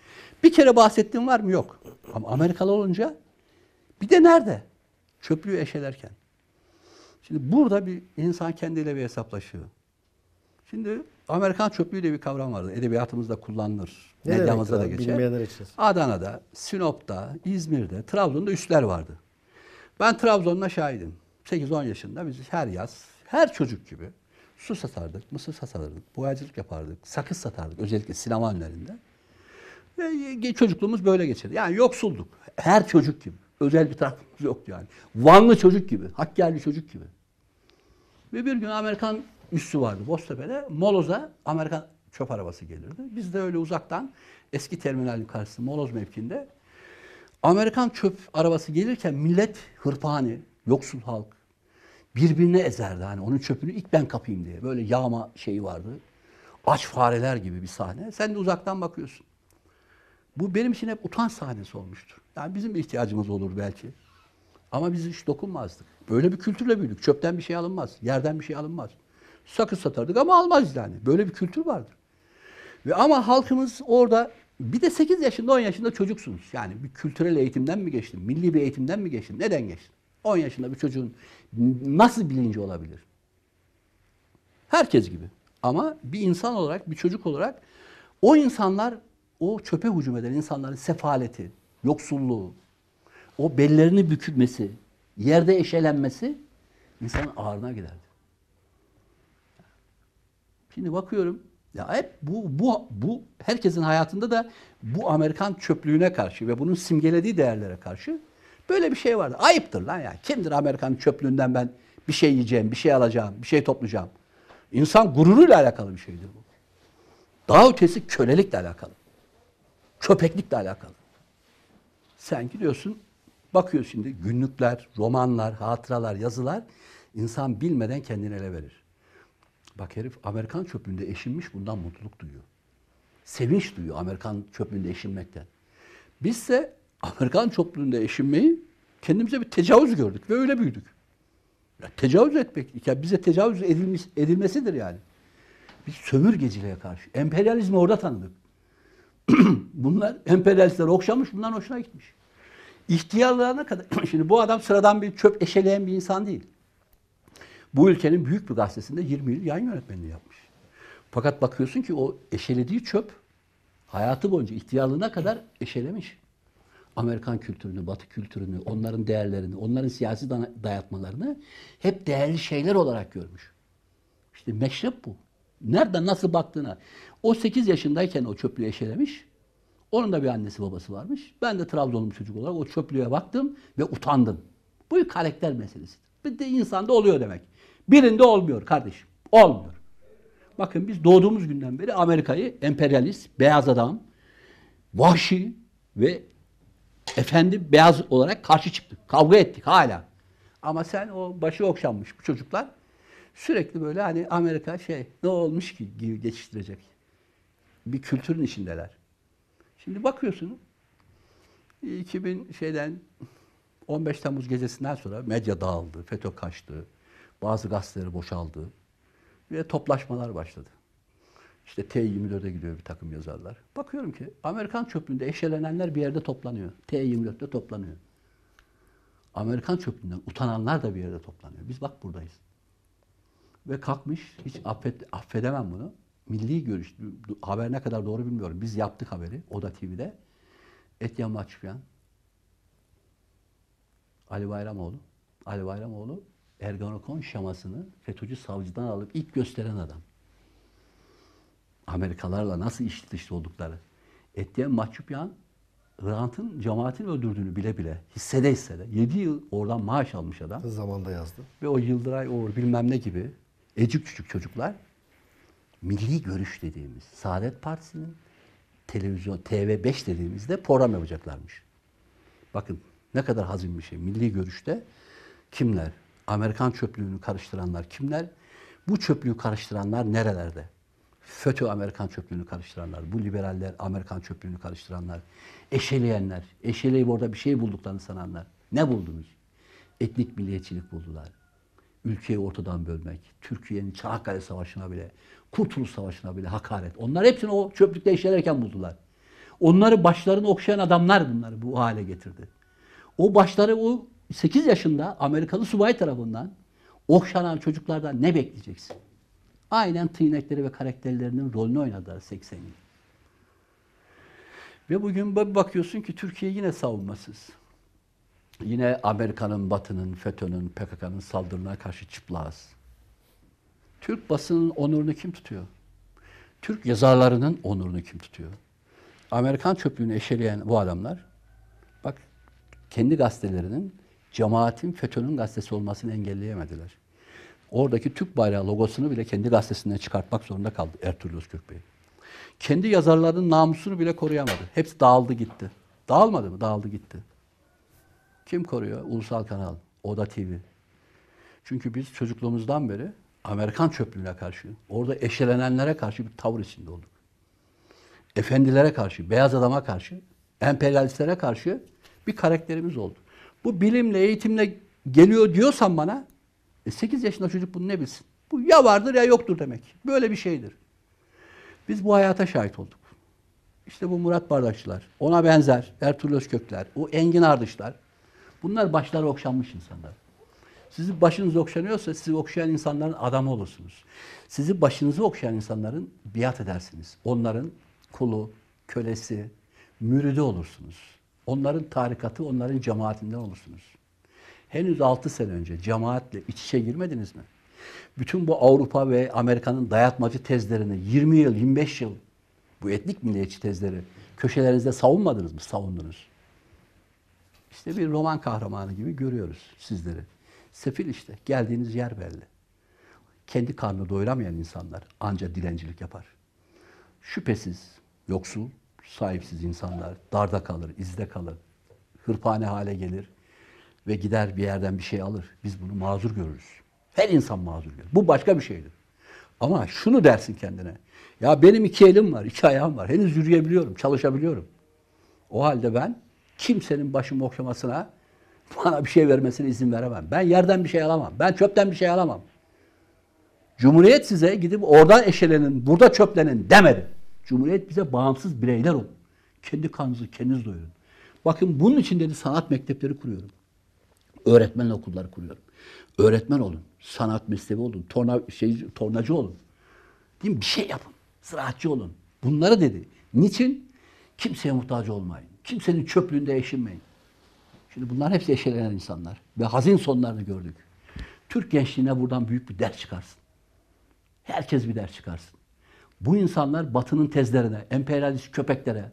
Bir kere bahsettiğim var mı? Yok. Ama Amerikalı olunca bir de nerede? Çöplüğü eşelerken. Şimdi burada bir insan kendiyle bir hesaplaşıyor. Şimdi Amerikan çöplüğü diye bir kavram vardı. Edebiyatımızda kullanılır. Ne medyamızda da geçer. Için. Adana'da, Sinop'ta, İzmir'de, Trabzon'da üsler vardı. Ben Trabzon'da şahidim. 8-10 yaşında biz her yaz, her çocuk gibi Su satardık, mısır satardık, boyacılık yapardık, sakız satardık özellikle sinema önlerinde. Ve e, çocukluğumuz böyle geçirdi. Yani yoksulduk. Her çocuk gibi. Özel bir tarafımız yoktu yani. Vanlı çocuk gibi, Hakkari çocuk gibi. Ve bir gün Amerikan üssü vardı Boztepe'de. Moloz'a Amerikan çöp arabası gelirdi. Biz de öyle uzaktan eski terminalin karşısında Moloz mevkinde Amerikan çöp arabası gelirken millet hırpani, yoksul halk, birbirine ezerdi. Hani onun çöpünü ilk ben kapayım diye. Böyle yağma şeyi vardı. Aç fareler gibi bir sahne. Sen de uzaktan bakıyorsun. Bu benim için hep utanç sahnesi olmuştur. Yani bizim bir ihtiyacımız olur belki. Ama biz hiç dokunmazdık. Böyle bir kültürle büyüdük. Çöpten bir şey alınmaz. Yerden bir şey alınmaz. Sakız satardık ama almaz yani. Böyle bir kültür vardır. Ve ama halkımız orada bir de 8 yaşında 10 yaşında çocuksunuz. Yani bir kültürel eğitimden mi geçtim? Milli bir eğitimden mi geçtim? Neden geçtim? 10 yaşında bir çocuğun nasıl bilinci olabilir? Herkes gibi. Ama bir insan olarak, bir çocuk olarak o insanlar o çöpe hücum eden insanların sefaleti, yoksulluğu, o bellerini bükülmesi, yerde eşelenmesi insanın ağrına giderdi. Şimdi bakıyorum ya hep bu, bu, bu herkesin hayatında da bu Amerikan çöplüğüne karşı ve bunun simgelediği değerlere karşı Böyle bir şey vardı. Ayıptır lan ya. Kimdir Amerikan çöplüğünden ben bir şey yiyeceğim, bir şey alacağım, bir şey toplayacağım. İnsan gururuyla alakalı bir şeydir bu. Daha ötesi kölelikle alakalı. Köpeklikle alakalı. Sen gidiyorsun, bakıyorsun şimdi günlükler, romanlar, hatıralar, yazılar insan bilmeden kendini ele verir. Bak herif Amerikan çöplüğünde eşinmiş bundan mutluluk duyuyor. Sevinç duyuyor Amerikan çöplüğünde eşinmekten. Bizse Amerikan toplumunda eşinmeyi kendimize bir tecavüz gördük ve öyle büyüdük. Ya tecavüz etmek, ya bize tecavüz edilmiş, edilmesidir yani. Biz sömürgeciliğe karşı, emperyalizmi orada tanıdık. (clears throat) bunlar emperyalistler okşamış, bundan hoşuna gitmiş. İhtiyarlarına kadar, (clears throat) şimdi bu adam sıradan bir çöp eşeleyen bir insan değil. Bu ülkenin büyük bir gazetesinde 20 yıl yayın yönetmenliği yapmış. Fakat bakıyorsun ki o eşelediği çöp hayatı boyunca ihtiyarlığına kadar eşelemiş. Amerikan kültürünü, Batı kültürünü, onların değerlerini, onların siyasi dayatmalarını hep değerli şeyler olarak görmüş. İşte meşrep bu. Nereden nasıl baktığına. O 8 yaşındayken o çöplüğü eşelemiş. Onun da bir annesi babası varmış. Ben de Trabzonlu çocuk olarak o çöplüğe baktım ve utandım. Bu bir karakter meselesi. Bir de insanda oluyor demek. Birinde olmuyor kardeşim. Olmuyor. Bakın biz doğduğumuz günden beri Amerika'yı emperyalist, beyaz adam, vahşi ve efendi beyaz olarak karşı çıktık. Kavga ettik hala. Ama sen o başı okşanmış bu çocuklar sürekli böyle hani Amerika şey ne olmuş ki gibi geçiştirecek. Bir kültürün içindeler. Şimdi bakıyorsun 2000 şeyden 15 Temmuz gecesinden sonra medya dağıldı, FETÖ kaçtı, bazı gazeteleri boşaldı ve toplaşmalar başladı. İşte T24'e gidiyor bir takım yazarlar. Bakıyorum ki Amerikan çöplüğünde eşelenenler bir yerde toplanıyor. T24'te toplanıyor. Amerikan çöplüğünden utananlar da bir yerde toplanıyor. Biz bak buradayız. Ve kalkmış, hiç affet, affedemem bunu. Milli görüş, haber ne kadar doğru bilmiyorum. Biz yaptık haberi, O da TV'de. Et yamağı çıkayan Ali Bayramoğlu. Ali Bayramoğlu Ergonokon şamasını FETÖ'cü savcıdan alıp ilk gösteren adam. Amerikalarla nasıl iç dışlı oldukları. Etiyen Mahçupyan Hrant'ın cemaatin öldürdüğünü bile bile hissede hissede 7 yıl oradan maaş almış adam. Zamanda yazdı. Ve o Yıldıray oğur bilmem ne gibi ecik küçük çocuklar milli görüş dediğimiz Saadet Partisi'nin televizyon TV5 dediğimizde program yapacaklarmış. Bakın ne kadar hazin bir şey. Milli görüşte kimler? Amerikan çöplüğünü karıştıranlar kimler? Bu çöplüğü karıştıranlar nerelerde? FETÖ Amerikan çöplüğünü karıştıranlar, bu liberaller Amerikan çöplüğünü karıştıranlar, eşeleyenler, eşeleyip orada bir şey bulduklarını sananlar. Ne buldunuz? Etnik milliyetçilik buldular. Ülkeyi ortadan bölmek, Türkiye'nin Çanakkale Savaşı'na bile, Kurtuluş Savaşı'na bile hakaret. Onlar hepsini o çöplükte eşelerken buldular. Onları başlarını okşayan adamlar bunları bu hale getirdi. O başları o 8 yaşında Amerikalı subay tarafından okşanan çocuklardan ne bekleyeceksin? Aynen tıyınakları ve karakterlerinin rolünü oynadılar 80'li. Ve bugün bakıyorsun ki Türkiye yine savunmasız. Yine Amerika'nın, Batı'nın, FETÖ'nün, PKK'nın saldırılarına karşı çıplaz. Türk basının onurunu kim tutuyor? Türk yazarlarının onurunu kim tutuyor? Amerikan çöplüğünü eşeleyen bu adamlar, bak kendi gazetelerinin cemaatin FETÖ'nün gazetesi olmasını engelleyemediler. Oradaki Türk bayrağı logosunu bile kendi gazetesinden çıkartmak zorunda kaldı Ertuğrul Özkürk Bey. Kendi yazarlarının namusunu bile koruyamadı. Hepsi dağıldı gitti. Dağılmadı mı? Dağıldı gitti. Kim koruyor? Ulusal kanal, Oda TV. Çünkü biz çocukluğumuzdan beri Amerikan çöplüğüne karşı, orada eşelenenlere karşı bir tavır içinde olduk. Efendilere karşı, beyaz adama karşı, emperyalistlere karşı bir karakterimiz oldu. Bu bilimle, eğitimle geliyor diyorsan bana e 8 yaşında çocuk bunu ne bilsin? Bu ya vardır ya yoktur demek. Böyle bir şeydir. Biz bu hayata şahit olduk. İşte bu Murat Bardakçılar, ona benzer Ertuğrul Özkökler, o Engin Ardışlar. Bunlar başları okşanmış insanlar. Sizi başınız okşanıyorsa sizi okşayan insanların adamı olursunuz. Sizi başınızı okşayan insanların biat edersiniz. Onların kulu, kölesi, müridi olursunuz. Onların tarikatı, onların cemaatinden olursunuz. Henüz 6 sene önce cemaatle iç içe girmediniz mi? Bütün bu Avrupa ve Amerika'nın dayatmacı tezlerini 20 yıl, 25 yıl bu etnik milliyetçi tezleri köşelerinizde savunmadınız mı? Savundunuz. İşte bir roman kahramanı gibi görüyoruz sizleri. Sefil işte. Geldiğiniz yer belli. Kendi karnını doyuramayan insanlar ancak dilencilik yapar. Şüphesiz yoksul, sahipsiz insanlar darda kalır, izde kalır, hırpane hale gelir ve gider bir yerden bir şey alır. Biz bunu mazur görürüz. Her insan mazur görür. Bu başka bir şeydir. Ama şunu dersin kendine. Ya benim iki elim var, iki ayağım var. Henüz yürüyebiliyorum, çalışabiliyorum. O halde ben kimsenin başımı okşamasına, bana bir şey vermesine izin veremem. Ben yerden bir şey alamam. Ben çöpten bir şey alamam. Cumhuriyet size gidip oradan eşelenin, burada çöplenin demedi. Cumhuriyet bize bağımsız bireyler olun. Kendi kanınızı kendiniz doyurun. Bakın bunun için dedi sanat mektepleri kuruyorum. Öğretmen okulları kuruyorum. Öğretmen olun, sanat mesleği olun, torna, şey, tornacı olun. Değil mi? Bir şey yapın, ziraatçı olun. Bunları dedi. Niçin? Kimseye muhtaç olmayın. Kimsenin çöplüğünde eşinmeyin. Şimdi bunlar hepsi eşelenen insanlar. Ve hazin sonlarını gördük. Türk gençliğine buradan büyük bir ders çıkarsın. Herkes bir ders çıkarsın. Bu insanlar batının tezlerine, emperyalist köpeklere,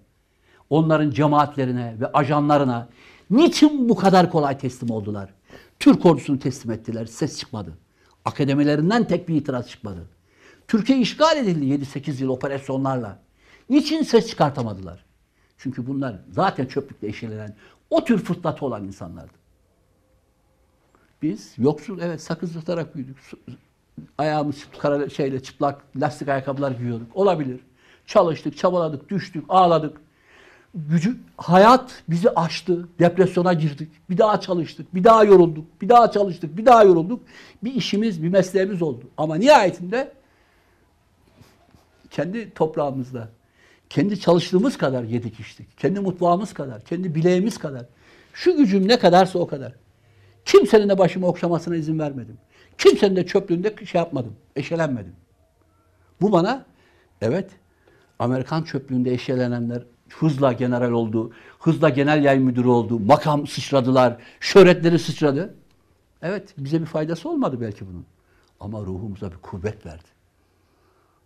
onların cemaatlerine ve ajanlarına Niçin bu kadar kolay teslim oldular? Türk ordusunu teslim ettiler. Ses çıkmadı. Akademilerinden tek bir itiraz çıkmadı. Türkiye işgal edildi 7-8 yıl operasyonlarla. Niçin ses çıkartamadılar? Çünkü bunlar zaten çöplükle eşelenen, o tür fıtratı olan insanlardı. Biz yoksul, evet sakız tutarak büyüdük. Ayağımız kara, şeyle, çıplak lastik ayakkabılar giyiyorduk. Olabilir. Çalıştık, çabaladık, düştük, ağladık gücü hayat bizi aştı. Depresyona girdik. Bir daha çalıştık. Bir daha yorulduk. Bir daha çalıştık. Bir daha yorulduk. Bir işimiz, bir mesleğimiz oldu. Ama nihayetinde kendi toprağımızda, kendi çalıştığımız kadar yedik içtik. Kendi mutfağımız kadar, kendi bileğimiz kadar. Şu gücüm ne kadarsa o kadar. Kimsenin de başımı okşamasına izin vermedim. Kimsenin de çöplüğünde şey yapmadım, eşelenmedim. Bu bana, evet, Amerikan çöplüğünde eşelenenler Hızla general oldu. Hızla genel yay müdürü oldu. Makam sıçradılar. Şöhretleri sıçradı. Evet bize bir faydası olmadı belki bunun. Ama ruhumuza bir kuvvet verdi.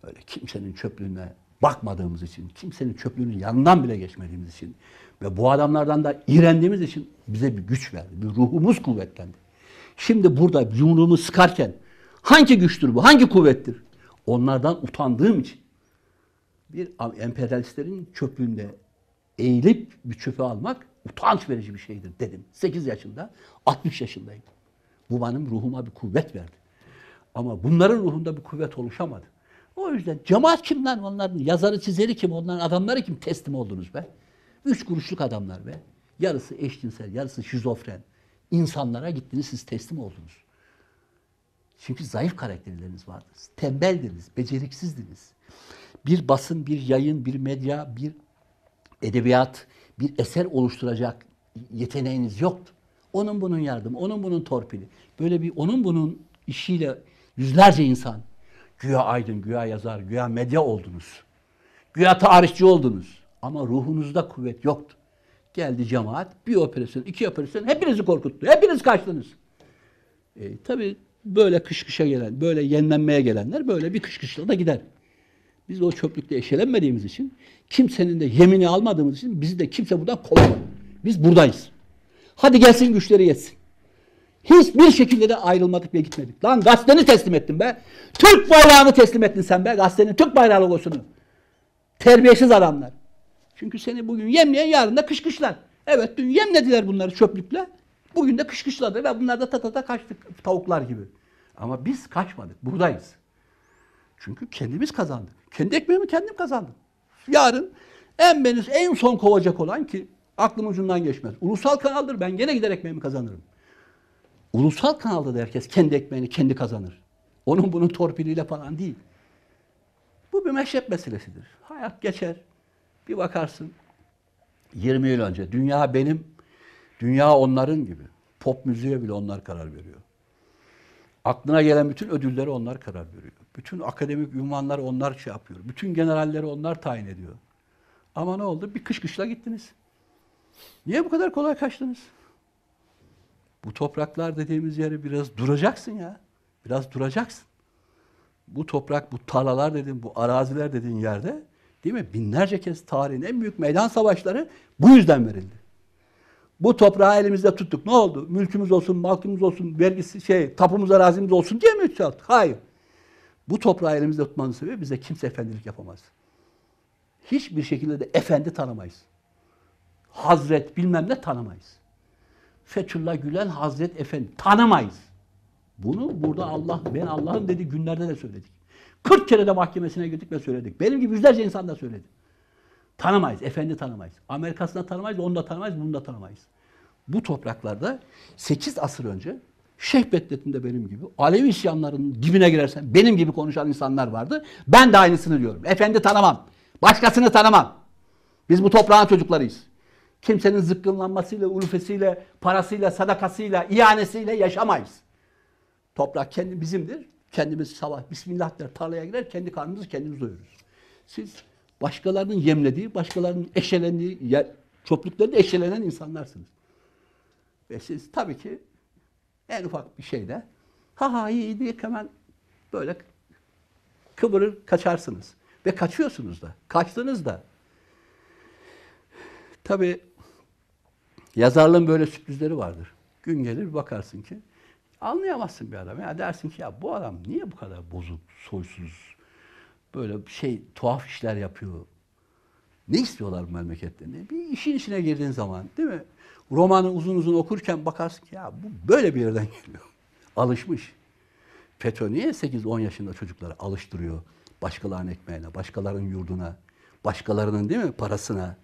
Öyle kimsenin çöplüğüne bakmadığımız için, kimsenin çöplüğünün yanından bile geçmediğimiz için ve bu adamlardan da iğrendiğimiz için bize bir güç verdi. Bir ruhumuz kuvvetlendi. Şimdi burada yumruğumu sıkarken hangi güçtür bu? Hangi kuvvettir? Onlardan utandığım için bir emperyalistlerin çöplüğünde eğilip bir çöpe almak utanç verici bir şeydir dedim. 8 yaşında, 60 yaşındayım. Bu benim ruhuma bir kuvvet verdi. Ama bunların ruhunda bir kuvvet oluşamadı. O yüzden cemaat kim lan onların yazarı çizeri kim onların adamları kim teslim oldunuz be. Üç kuruşluk adamlar be. Yarısı eşcinsel, yarısı şizofren. İnsanlara gittiniz siz teslim oldunuz. Çünkü zayıf karakterleriniz vardı. Tembeldiniz, beceriksizdiniz bir basın, bir yayın, bir medya, bir edebiyat, bir eser oluşturacak yeteneğiniz yoktu. Onun bunun yardımı, onun bunun torpili. Böyle bir onun bunun işiyle yüzlerce insan güya aydın, güya yazar, güya medya oldunuz. Güya tarihçi oldunuz. Ama ruhunuzda kuvvet yoktu. Geldi cemaat, bir operasyon, iki operasyon hepinizi korkuttu. Hepiniz kaçtınız. E, tabii böyle kışkışa gelen, böyle yenlenmeye gelenler böyle bir kış da gider. Biz o çöplükte eşelenmediğimiz için, kimsenin de yemini almadığımız için bizi de kimse buradan kovamadı. Biz buradayız. Hadi gelsin güçleri yetsin. Hiçbir şekilde de ayrılmadık ve gitmedik. Lan gazeteni teslim ettin be. Türk bayrağını teslim ettin sen be. Gazetenin Türk bayrağı logosunu. Terbiyesiz adamlar. Çünkü seni bugün yemleyen yarın da kışkışlar. Evet dün yemlediler bunları çöplükle. Bugün de kışkışladı ve bunlar da tatata ta kaçtık tavuklar gibi. Ama biz kaçmadık. Buradayız. Çünkü kendimiz kazandık. Kendi ekmeğimi kendim kazandım. Yarın en beni en son kovacak olan ki aklım ucundan geçmez. Ulusal kanaldır ben gene gider ekmeğimi kazanırım. Ulusal kanalda da herkes kendi ekmeğini kendi kazanır. Onun bunun torpiliyle falan değil. Bu bir meşrep meselesidir. Hayat geçer. Bir bakarsın 20 yıl önce dünya benim, dünya onların gibi. Pop müziğe bile onlar karar veriyor. Aklına gelen bütün ödülleri onlar karar veriyor. Bütün akademik ünvanları onlar şey yapıyor. Bütün generalleri onlar tayin ediyor. Ama ne oldu? Bir kış kışla gittiniz. Niye bu kadar kolay kaçtınız? Bu topraklar dediğimiz yere biraz duracaksın ya. Biraz duracaksın. Bu toprak, bu tarlalar dediğin, bu araziler dediğin yerde değil mi? Binlerce kez tarihin en büyük meydan savaşları bu yüzden verildi. Bu toprağı elimizde tuttuk. Ne oldu? Mülkümüz olsun, malkımız olsun, vergisi şey, tapumuz, arazimiz olsun diye mi tuttuk? Hayır. Bu toprağı elimizde tutmanın sebebi bize kimse efendilik yapamaz. Hiçbir şekilde de efendi tanımayız. Hazret bilmem ne tanımayız. Fethullah Gülen Hazret Efendi tanımayız. Bunu burada Allah, ben Allah'ım dedi günlerde de söyledik. 40 kere de mahkemesine gittik ve söyledik. Benim gibi yüzlerce insan da söyledi. Tanımayız, efendi tanımayız. Amerikasını tanımayız, onu da tanımayız, bunu da tanımayız. Bu topraklarda 8 asır önce Şeyh Bedrettin'de benim gibi Alevi isyanlarının dibine girersen benim gibi konuşan insanlar vardı. Ben de aynısını diyorum. Efendi tanımam. Başkasını tanımam. Biz bu toprağın çocuklarıyız. Kimsenin zıkkınlanmasıyla, ulufesiyle, parasıyla, sadakasıyla, ihanesiyle yaşamayız. Toprak kendi bizimdir. Kendimiz sabah bismillah der tarlaya girer kendi karnımızı kendimiz doyururuz. Siz başkalarının yemlediği, başkalarının eşelendiği, yer, çöplüklerinde eşelenen insanlarsınız. Ve siz tabii ki en ufak bir şeyde ha ha iyi diye hemen böyle kıvırır kaçarsınız. Ve kaçıyorsunuz da. Kaçtınız da. Tabi yazarlığın böyle sürprizleri vardır. Gün gelir bakarsın ki anlayamazsın bir adam. Ya dersin ki ya bu adam niye bu kadar bozuk, soysuz, böyle şey tuhaf işler yapıyor. Ne istiyorlar bu memlekette? Bir işin içine girdiğin zaman değil mi? romanı uzun uzun okurken bakarsın ki ya bu böyle bir yerden geliyor. (laughs) Alışmış. FETÖ niye 8-10 yaşında çocukları alıştırıyor? Başkalarının ekmeğine, başkalarının yurduna, başkalarının değil mi parasına.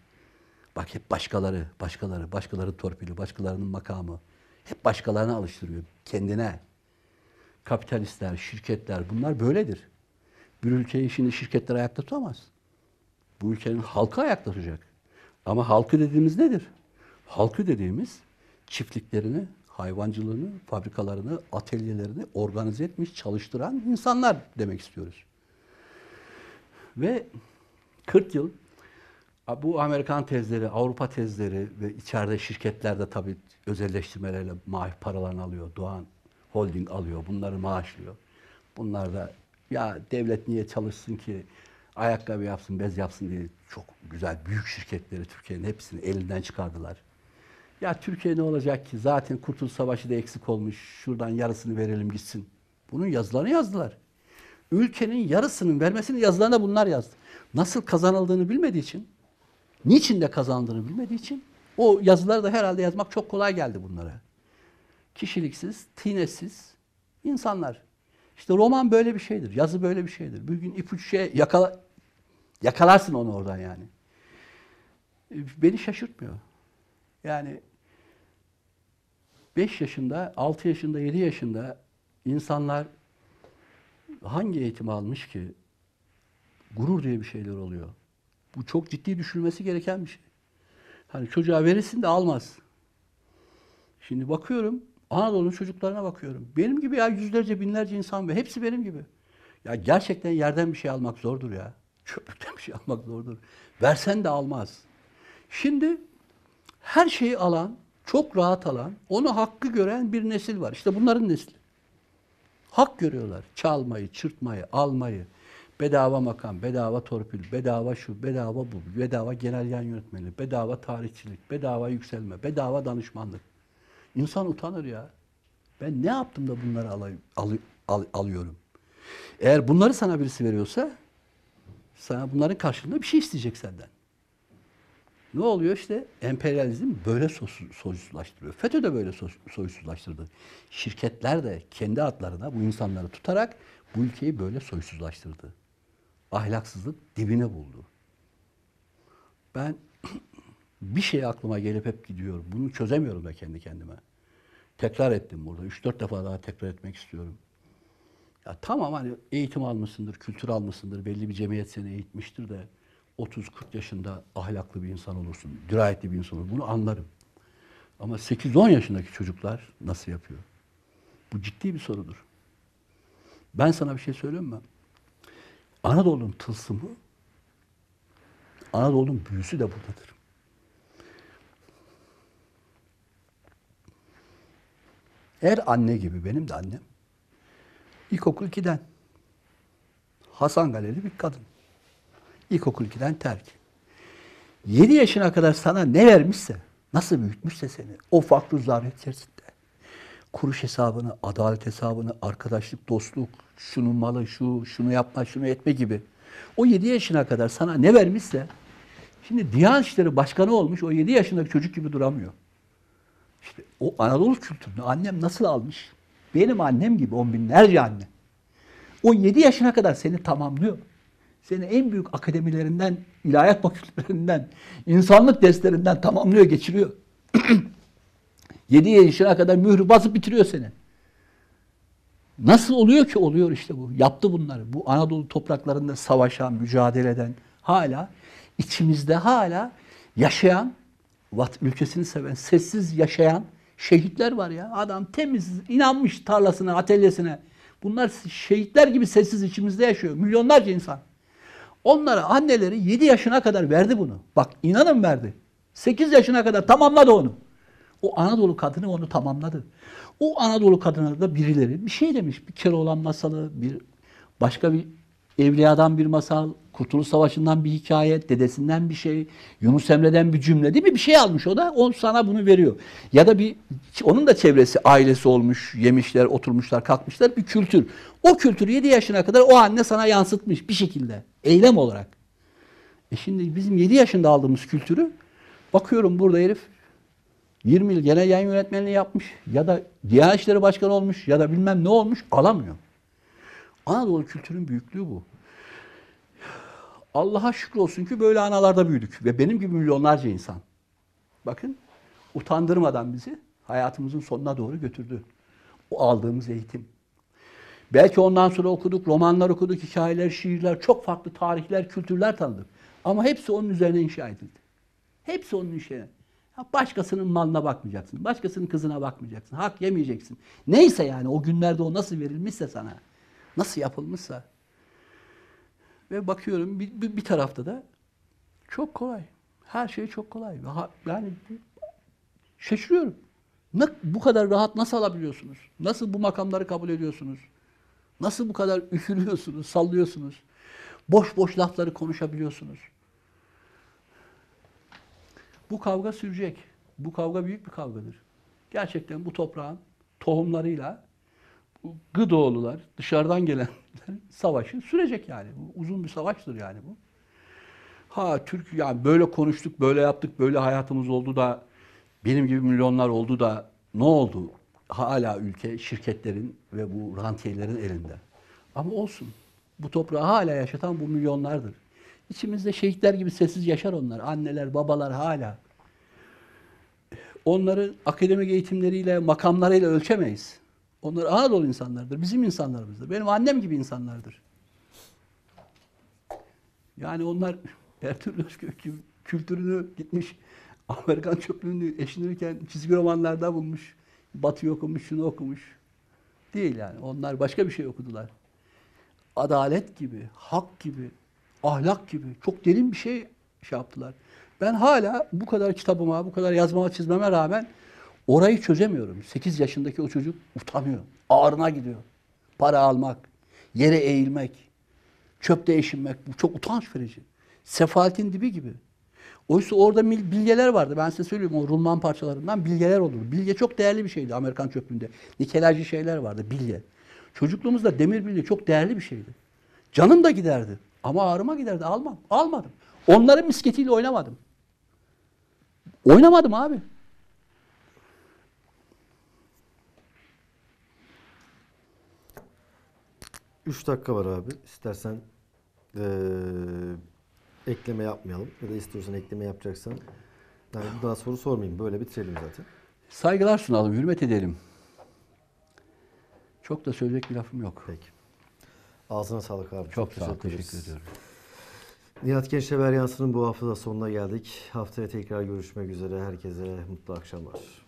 Bak hep başkaları, başkaları, başkaları torpili, başkalarının makamı. Hep başkalarına alıştırıyor, kendine. Kapitalistler, şirketler bunlar böyledir. Bir ülkeyi şimdi şirketler ayakta tutamaz. Bu ülkenin halkı ayakta tutacak. Ama halkı dediğimiz nedir? Halkı dediğimiz çiftliklerini, hayvancılığını, fabrikalarını, atölyelerini organize etmiş, çalıştıran insanlar demek istiyoruz. Ve 40 yıl bu Amerikan tezleri, Avrupa tezleri ve içeride şirketlerde tabii özelleştirmelerle maaş paralarını alıyor. Doğan Holding alıyor, bunları maaşlıyor. Bunlar da ya devlet niye çalışsın ki ayakkabı yapsın, bez yapsın diye çok güzel büyük şirketleri Türkiye'nin hepsini elinden çıkardılar. Ya Türkiye ne olacak ki? Zaten Kurtuluş Savaşı da eksik olmuş. Şuradan yarısını verelim gitsin. Bunun yazılarını yazdılar. Ülkenin yarısının vermesini yazılarına bunlar yazdı. Nasıl kazanıldığını bilmediği için, niçin de kazandığını bilmediği için o yazıları da herhalde yazmak çok kolay geldi bunlara. Kişiliksiz, tinesiz insanlar. İşte roman böyle bir şeydir. Yazı böyle bir şeydir. Bir gün ipucu şey yakala, yakalarsın onu oradan yani. Beni şaşırtmıyor. Yani 5 yaşında, 6 yaşında, 7 yaşında insanlar hangi eğitim almış ki gurur diye bir şeyler oluyor. Bu çok ciddi düşünülmesi gereken bir şey. Hani çocuğa verirsin de almaz. Şimdi bakıyorum, Anadolu'nun çocuklarına bakıyorum. Benim gibi ya yüzlerce, binlerce insan ve hepsi benim gibi. Ya gerçekten yerden bir şey almak zordur ya. Çöplükten (laughs) bir şey almak zordur. Versen de almaz. Şimdi her şeyi alan çok rahat alan, onu hakkı gören bir nesil var. İşte bunların nesli. Hak görüyorlar. Çalmayı, çırtmayı, almayı. Bedava makam, bedava torpil, bedava şu, bedava bu, bedava genel yan yönetmeli, bedava tarihçilik, bedava yükselme, bedava danışmanlık. İnsan utanır ya. Ben ne yaptım da bunları alayım, al, al, alıyorum? Eğer bunları sana birisi veriyorsa sana bunların karşılığında bir şey isteyecek senden. Ne oluyor işte? Emperyalizm böyle soysuzlaştırıyor. FETÖ de böyle soysuzlaştırdı. Şirketler de kendi adlarına bu insanları tutarak bu ülkeyi böyle soysuzlaştırdı. Ahlaksızlık dibine buldu. Ben (clears throat) bir şey aklıma gelip hep gidiyor. Bunu çözemiyorum da kendi kendime. Tekrar ettim burada. üç dört defa daha tekrar etmek istiyorum. Ya tamam hani eğitim almışsındır, kültür almışsındır, belli bir cemiyet seni eğitmiştir de 30-40 yaşında ahlaklı bir insan olursun, dirayetli bir insan olursun. Bunu anlarım. Ama 8-10 yaşındaki çocuklar nasıl yapıyor? Bu ciddi bir sorudur. Ben sana bir şey söyleyeyim mi? Anadolu'nun tılsımı, Anadolu'nun büyüsü de buradadır. Her anne gibi benim de annem. İlkokul 2'den. Hasan Galeli bir kadın. İlkokul 2'den terk. 7 yaşına kadar sana ne vermişse, nasıl büyütmüşse seni o farklı zahmet içerisinde. Kuruş hesabını, adalet hesabını, arkadaşlık, dostluk, şunun malı, şu, şunu yapma, şunu etme gibi. O 7 yaşına kadar sana ne vermişse, şimdi Diyanet İşleri Başkanı olmuş, o 7 yaşındaki çocuk gibi duramıyor. İşte o Anadolu kültürünü annem nasıl almış? Benim annem gibi on binlerce anne. O 17 yaşına kadar seni tamamlıyor seni en büyük akademilerinden, ilahiyat fakültelerinden, insanlık derslerinden tamamlıyor, geçiriyor. 7 (clears throat) yaşına kadar mührü basıp bitiriyor seni. Nasıl oluyor ki? Oluyor işte bu. Yaptı bunları. Bu Anadolu topraklarında savaşan, mücadele eden, hala içimizde hala yaşayan, vat ülkesini seven, sessiz yaşayan şehitler var ya. Adam temiz, inanmış tarlasına, atölyesine. Bunlar şehitler gibi sessiz içimizde yaşıyor. Milyonlarca insan. Onlara anneleri 7 yaşına kadar verdi bunu. Bak inanın verdi. 8 yaşına kadar tamamladı onu. O Anadolu kadını onu tamamladı. O Anadolu kadınları da birileri bir şey demiş. Bir olan masalı, bir başka bir Evliya'dan bir masal, Kurtuluş Savaşı'ndan bir hikaye, dedesinden bir şey, Yunus Emre'den bir cümle değil mi? Bir şey almış o da o sana bunu veriyor. Ya da bir onun da çevresi, ailesi olmuş, yemişler, oturmuşlar, kalkmışlar bir kültür. O kültürü 7 yaşına kadar o anne sana yansıtmış bir şekilde. Eylem olarak. E şimdi bizim 7 yaşında aldığımız kültürü bakıyorum burada herif 20 yıl gene yayın yönetmenliği yapmış ya da Diyanet İşleri Başkanı olmuş ya da bilmem ne olmuş alamıyor. Anadolu kültürün büyüklüğü bu. Allah'a şükür olsun ki böyle analarda büyüdük ve benim gibi milyonlarca insan. Bakın utandırmadan bizi hayatımızın sonuna doğru götürdü. O aldığımız eğitim. Belki ondan sonra okuduk, romanlar okuduk, hikayeler, şiirler, çok farklı tarihler, kültürler tanıdık. Ama hepsi onun üzerine inşa edildi. Hepsi onun işine. Başkasının malına bakmayacaksın. Başkasının kızına bakmayacaksın. Hak yemeyeceksin. Neyse yani o günlerde o nasıl verilmişse sana. Nasıl yapılmışsa. Ve bakıyorum bir, bir, bir tarafta da çok kolay. Her şey çok kolay. Yani şaşırıyorum. bu kadar rahat nasıl alabiliyorsunuz? Nasıl bu makamları kabul ediyorsunuz? Nasıl bu kadar üşürüyorsunuz, sallıyorsunuz? Boş boş lafları konuşabiliyorsunuz. Bu kavga sürecek. Bu kavga büyük bir kavgadır. Gerçekten bu toprağın tohumlarıyla bu Gıdoğlular, dışarıdan gelenler (laughs) savaşı sürecek yani. Bu uzun bir savaştır yani bu. Ha Türk yani böyle konuştuk, böyle yaptık, böyle hayatımız oldu da benim gibi milyonlar oldu da ne oldu? hala ülke şirketlerin ve bu rantiyelerin elinde. Ama olsun. Bu toprağı hala yaşatan bu milyonlardır. İçimizde şehitler gibi sessiz yaşar onlar. Anneler, babalar hala. Onları akademik eğitimleriyle, makamlarıyla ölçemeyiz. Onlar Anadolu insanlardır, bizim insanlarımızdır. Benim annem gibi insanlardır. Yani onlar Ertuğrul Özkök kültürünü gitmiş Amerikan çöplüğünü eşinirken çizgi romanlarda bulmuş. Batı okumuş, şunu okumuş. Değil yani. Onlar başka bir şey okudular. Adalet gibi, hak gibi, ahlak gibi çok derin bir şey şey yaptılar. Ben hala bu kadar kitabıma, bu kadar yazmama, çizmeme rağmen orayı çözemiyorum. 8 yaşındaki o çocuk utanıyor. Ağrına gidiyor. Para almak, yere eğilmek, çöpte eşinmek. Bu çok utanç verici. Sefaletin dibi gibi. Oysa orada bilgeler vardı. Ben size söyleyeyim o rulman parçalarından bilgeler olur. Bilge çok değerli bir şeydi Amerikan çöplüğünde. Nikelajcı şeyler vardı bilge. Çocukluğumuzda demir bilge çok değerli bir şeydi. Canım da giderdi. Ama ağrıma giderdi. Almam. Almadım. Onların misketiyle oynamadım. Oynamadım abi. Üç dakika var abi. İstersen ee, ekleme yapmayalım. Ya da istiyorsan ekleme yapacaksan. Yani bir daha soru sormayayım. Böyle bitirelim zaten. Saygılar sunalım, hürmet edelim. Çok da söyleyecek bir lafım yok. Peki. Ağzına sağlık abi. Çok, Çok sağ ol. Teşekkür ediyorum. Nihat Gençle Yansının bu hafta da sonuna geldik. Haftaya tekrar görüşmek üzere. Herkese mutlu akşamlar.